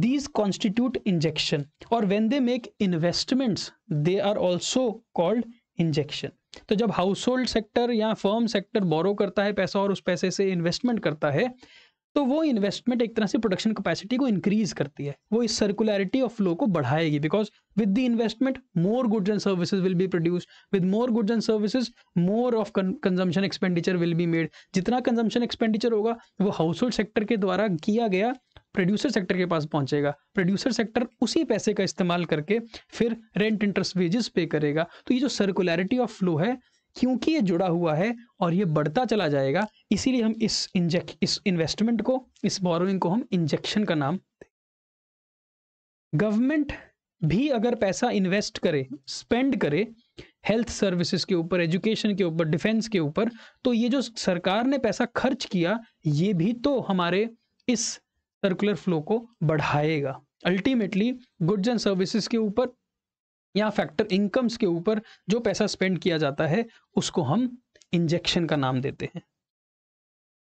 [SPEAKER 1] these constitute injection or when they make investments they are also called injection तो जब हाउस होल्ड सेक्टर या फर्म सेक्टर बोरो करता है पैसा और उस पैसे से इन्वेस्टमेंट करता है तो वो इन्वेस्टमेंट एक तरह से प्रोडक्शन कैपेसिटी को इंक्रीज करती है वो इस सर्कुलरिटी ऑफ फ्लो को बढ़ाएगी because with the investment more goods and services will be produce with more goods and services more of consumption expenditure will be made जितना कंजम्पशन एक्सपेंडिचर होगा वो हाउस होल्ड सेक्टर के द्वारा किया गया प्रोड्यूसर सेक्टर के पास पहुंचेगा प्रोड्यूसर सेक्टर उसी पैसे का इस्तेमाल करके फिर रेंट इंटरेस्ट वेजेस पे करेगा तो ये जो सर्कुलरिटी ऑफ फ्लो है क्योंकि ये जुड़ा हुआ है और ये बढ़ता चला जाएगा इसीलिए हम इस इंजेक्ट इस इन्वेस्टमेंट को इस बोरोइंग को हम इंजेक्शन का नाम गवर्नमेंट भी अगर पैसा इन्वेस्ट करे स्पेंड करे हेल्थ सर्विसेज के ऊपर एजुकेशन के ऊपर डिफेंस के ऊपर तो ये जो सरकार ने पैसा खर्च किया ये भी तो हमारे इस सर्कुलर फ्लो को बढ़ाएगा अल्टीमेटली गुड्स एंड सर्विसेज के ऊपर या फैक्टर इनकम्स के ऊपर जो पैसा स्पेंड किया जाता है उसको हम इंजेक्शन का नाम देते हैं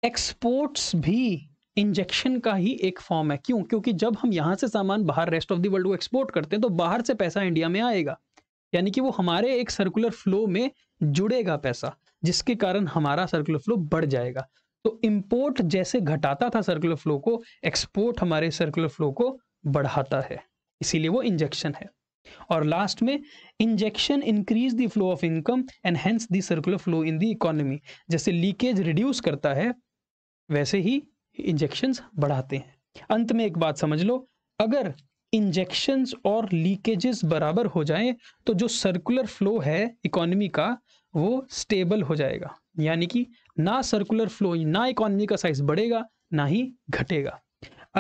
[SPEAKER 1] एक्सपोर्ट्स भी इंजेक्शन का ही एक फॉर्म है क्यों क्योंकि जब हम यहाँ से सामान बाहर रेस्ट ऑफ द वर्ल्ड को एक्सपोर्ट करते हैं तो बाहर से पैसा इंडिया में आएगा यानी कि वो हमारे एक सर्कुलर फ्लो में जुड़ेगा पैसा जिसके कारण हमारा सर्कुलर फ्लो बढ़ जाएगा तो इम्पोर्ट जैसे घटाता था सर्कुलर फ्लो को एक्सपोर्ट हमारे सर्कुलर फ्लो को बढ़ाता है इसीलिए वो इंजेक्शन है और लास्ट में injection increase the flow of income and hence the circular flow in the economy जैसे लीकेज रिड्यूस करता है वैसे ही इंजेक्शंस बढ़ाते हैं अंत में एक बात समझ लो अगर इंजेक्शंस और लीकेजेस बराबर हो जाएं तो जो सर्कुलर फ्लो है इकोनॉमी का वो स्टेबल हो जाएगा यानी कि ना सर्कुलर फ्लो ना इकोनॉमी का साइज बढ़ेगा ना ही घटेगा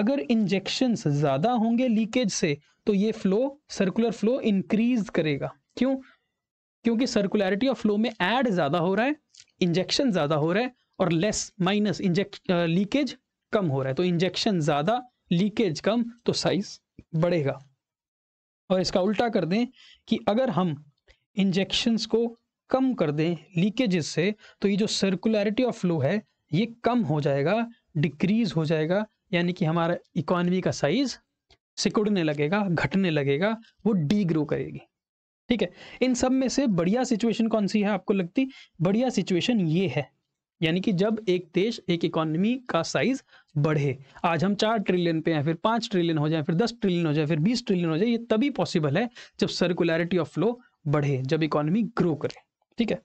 [SPEAKER 1] अगर इंजेक्शंस ज़्यादा होंगे लीकेज से तो ये फ्लो सर्कुलर फ्लो इंक्रीज करेगा क्यों क्योंकि सर्कुलरिटी ऑफ फ्लो में एड ज़्यादा हो रहा है इंजेक्शन ज़्यादा हो रहा है और लेस माइनस इंजेक्ट लीकेज कम हो रहा है तो इंजेक्शन ज़्यादा लीकेज कम तो साइज बढ़ेगा और इसका उल्टा कर दें कि अगर हम इंजेक्शन को कम कर दें लीकेजेस से तो ये जो सर्कुलरिटी ऑफ फ्लो है ये कम हो जाएगा डिक्रीज हो जाएगा यानी कि हमारा इकोनॉमी का साइज सिकुड़ने लगेगा घटने लगेगा वो डी ग्रो करेगी ठीक है इन सब में से बढ़िया सिचुएशन कौन सी है आपको लगती बढ़िया सिचुएशन ये है यानी कि जब एक देश एक इकोनॉमी का साइज बढ़े आज हम चार ट्रिलियन पे हैं फिर पांच ट्रिलियन हो जाए फिर दस ट्रिलियन हो जाए फिर बीस ट्रिलियन हो जाए ये तभी पॉसिबल है जब सर्कुलरिटी ऑफ फ्लो बढ़े जब इकोनॉमी ग्रो करे ठीक है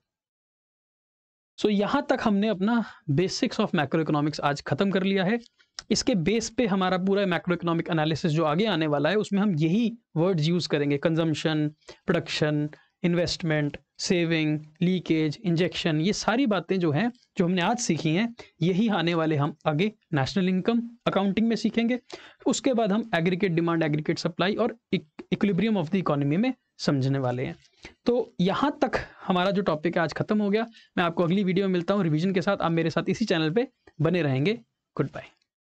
[SPEAKER 1] सो so, यहां तक हमने अपना बेसिक्स ऑफ मैक्रो इकोनॉमिक्स आज खत्म कर लिया है इसके बेस पे हमारा पूरा मैक्रो इकोनॉमिक एनालिसिस जो आगे आने वाला है उसमें हम यही वर्ड्स यूज़ करेंगे consumption production investment saving leakage injection ये सारी बातें जो हैं जो हमने आज सीखी हैं यही आने वाले हम आगे नेशनल इनकम अकाउंटिंग में सीखेंगे उसके बाद हम एग्रीकेट डिमांड एग्रीकेट सप्लाई और इक्विब्रियम ऑफ द इकोनॉमी में समझने वाले हैं तो यहाँ तक हमारा जो टॉपिक है आज खत्म हो गया मैं आपको अगली वीडियो में मिलता हूँ रिविजन के साथ आप मेरे साथ इसी चैनल पर बने रहेंगे गुड बाय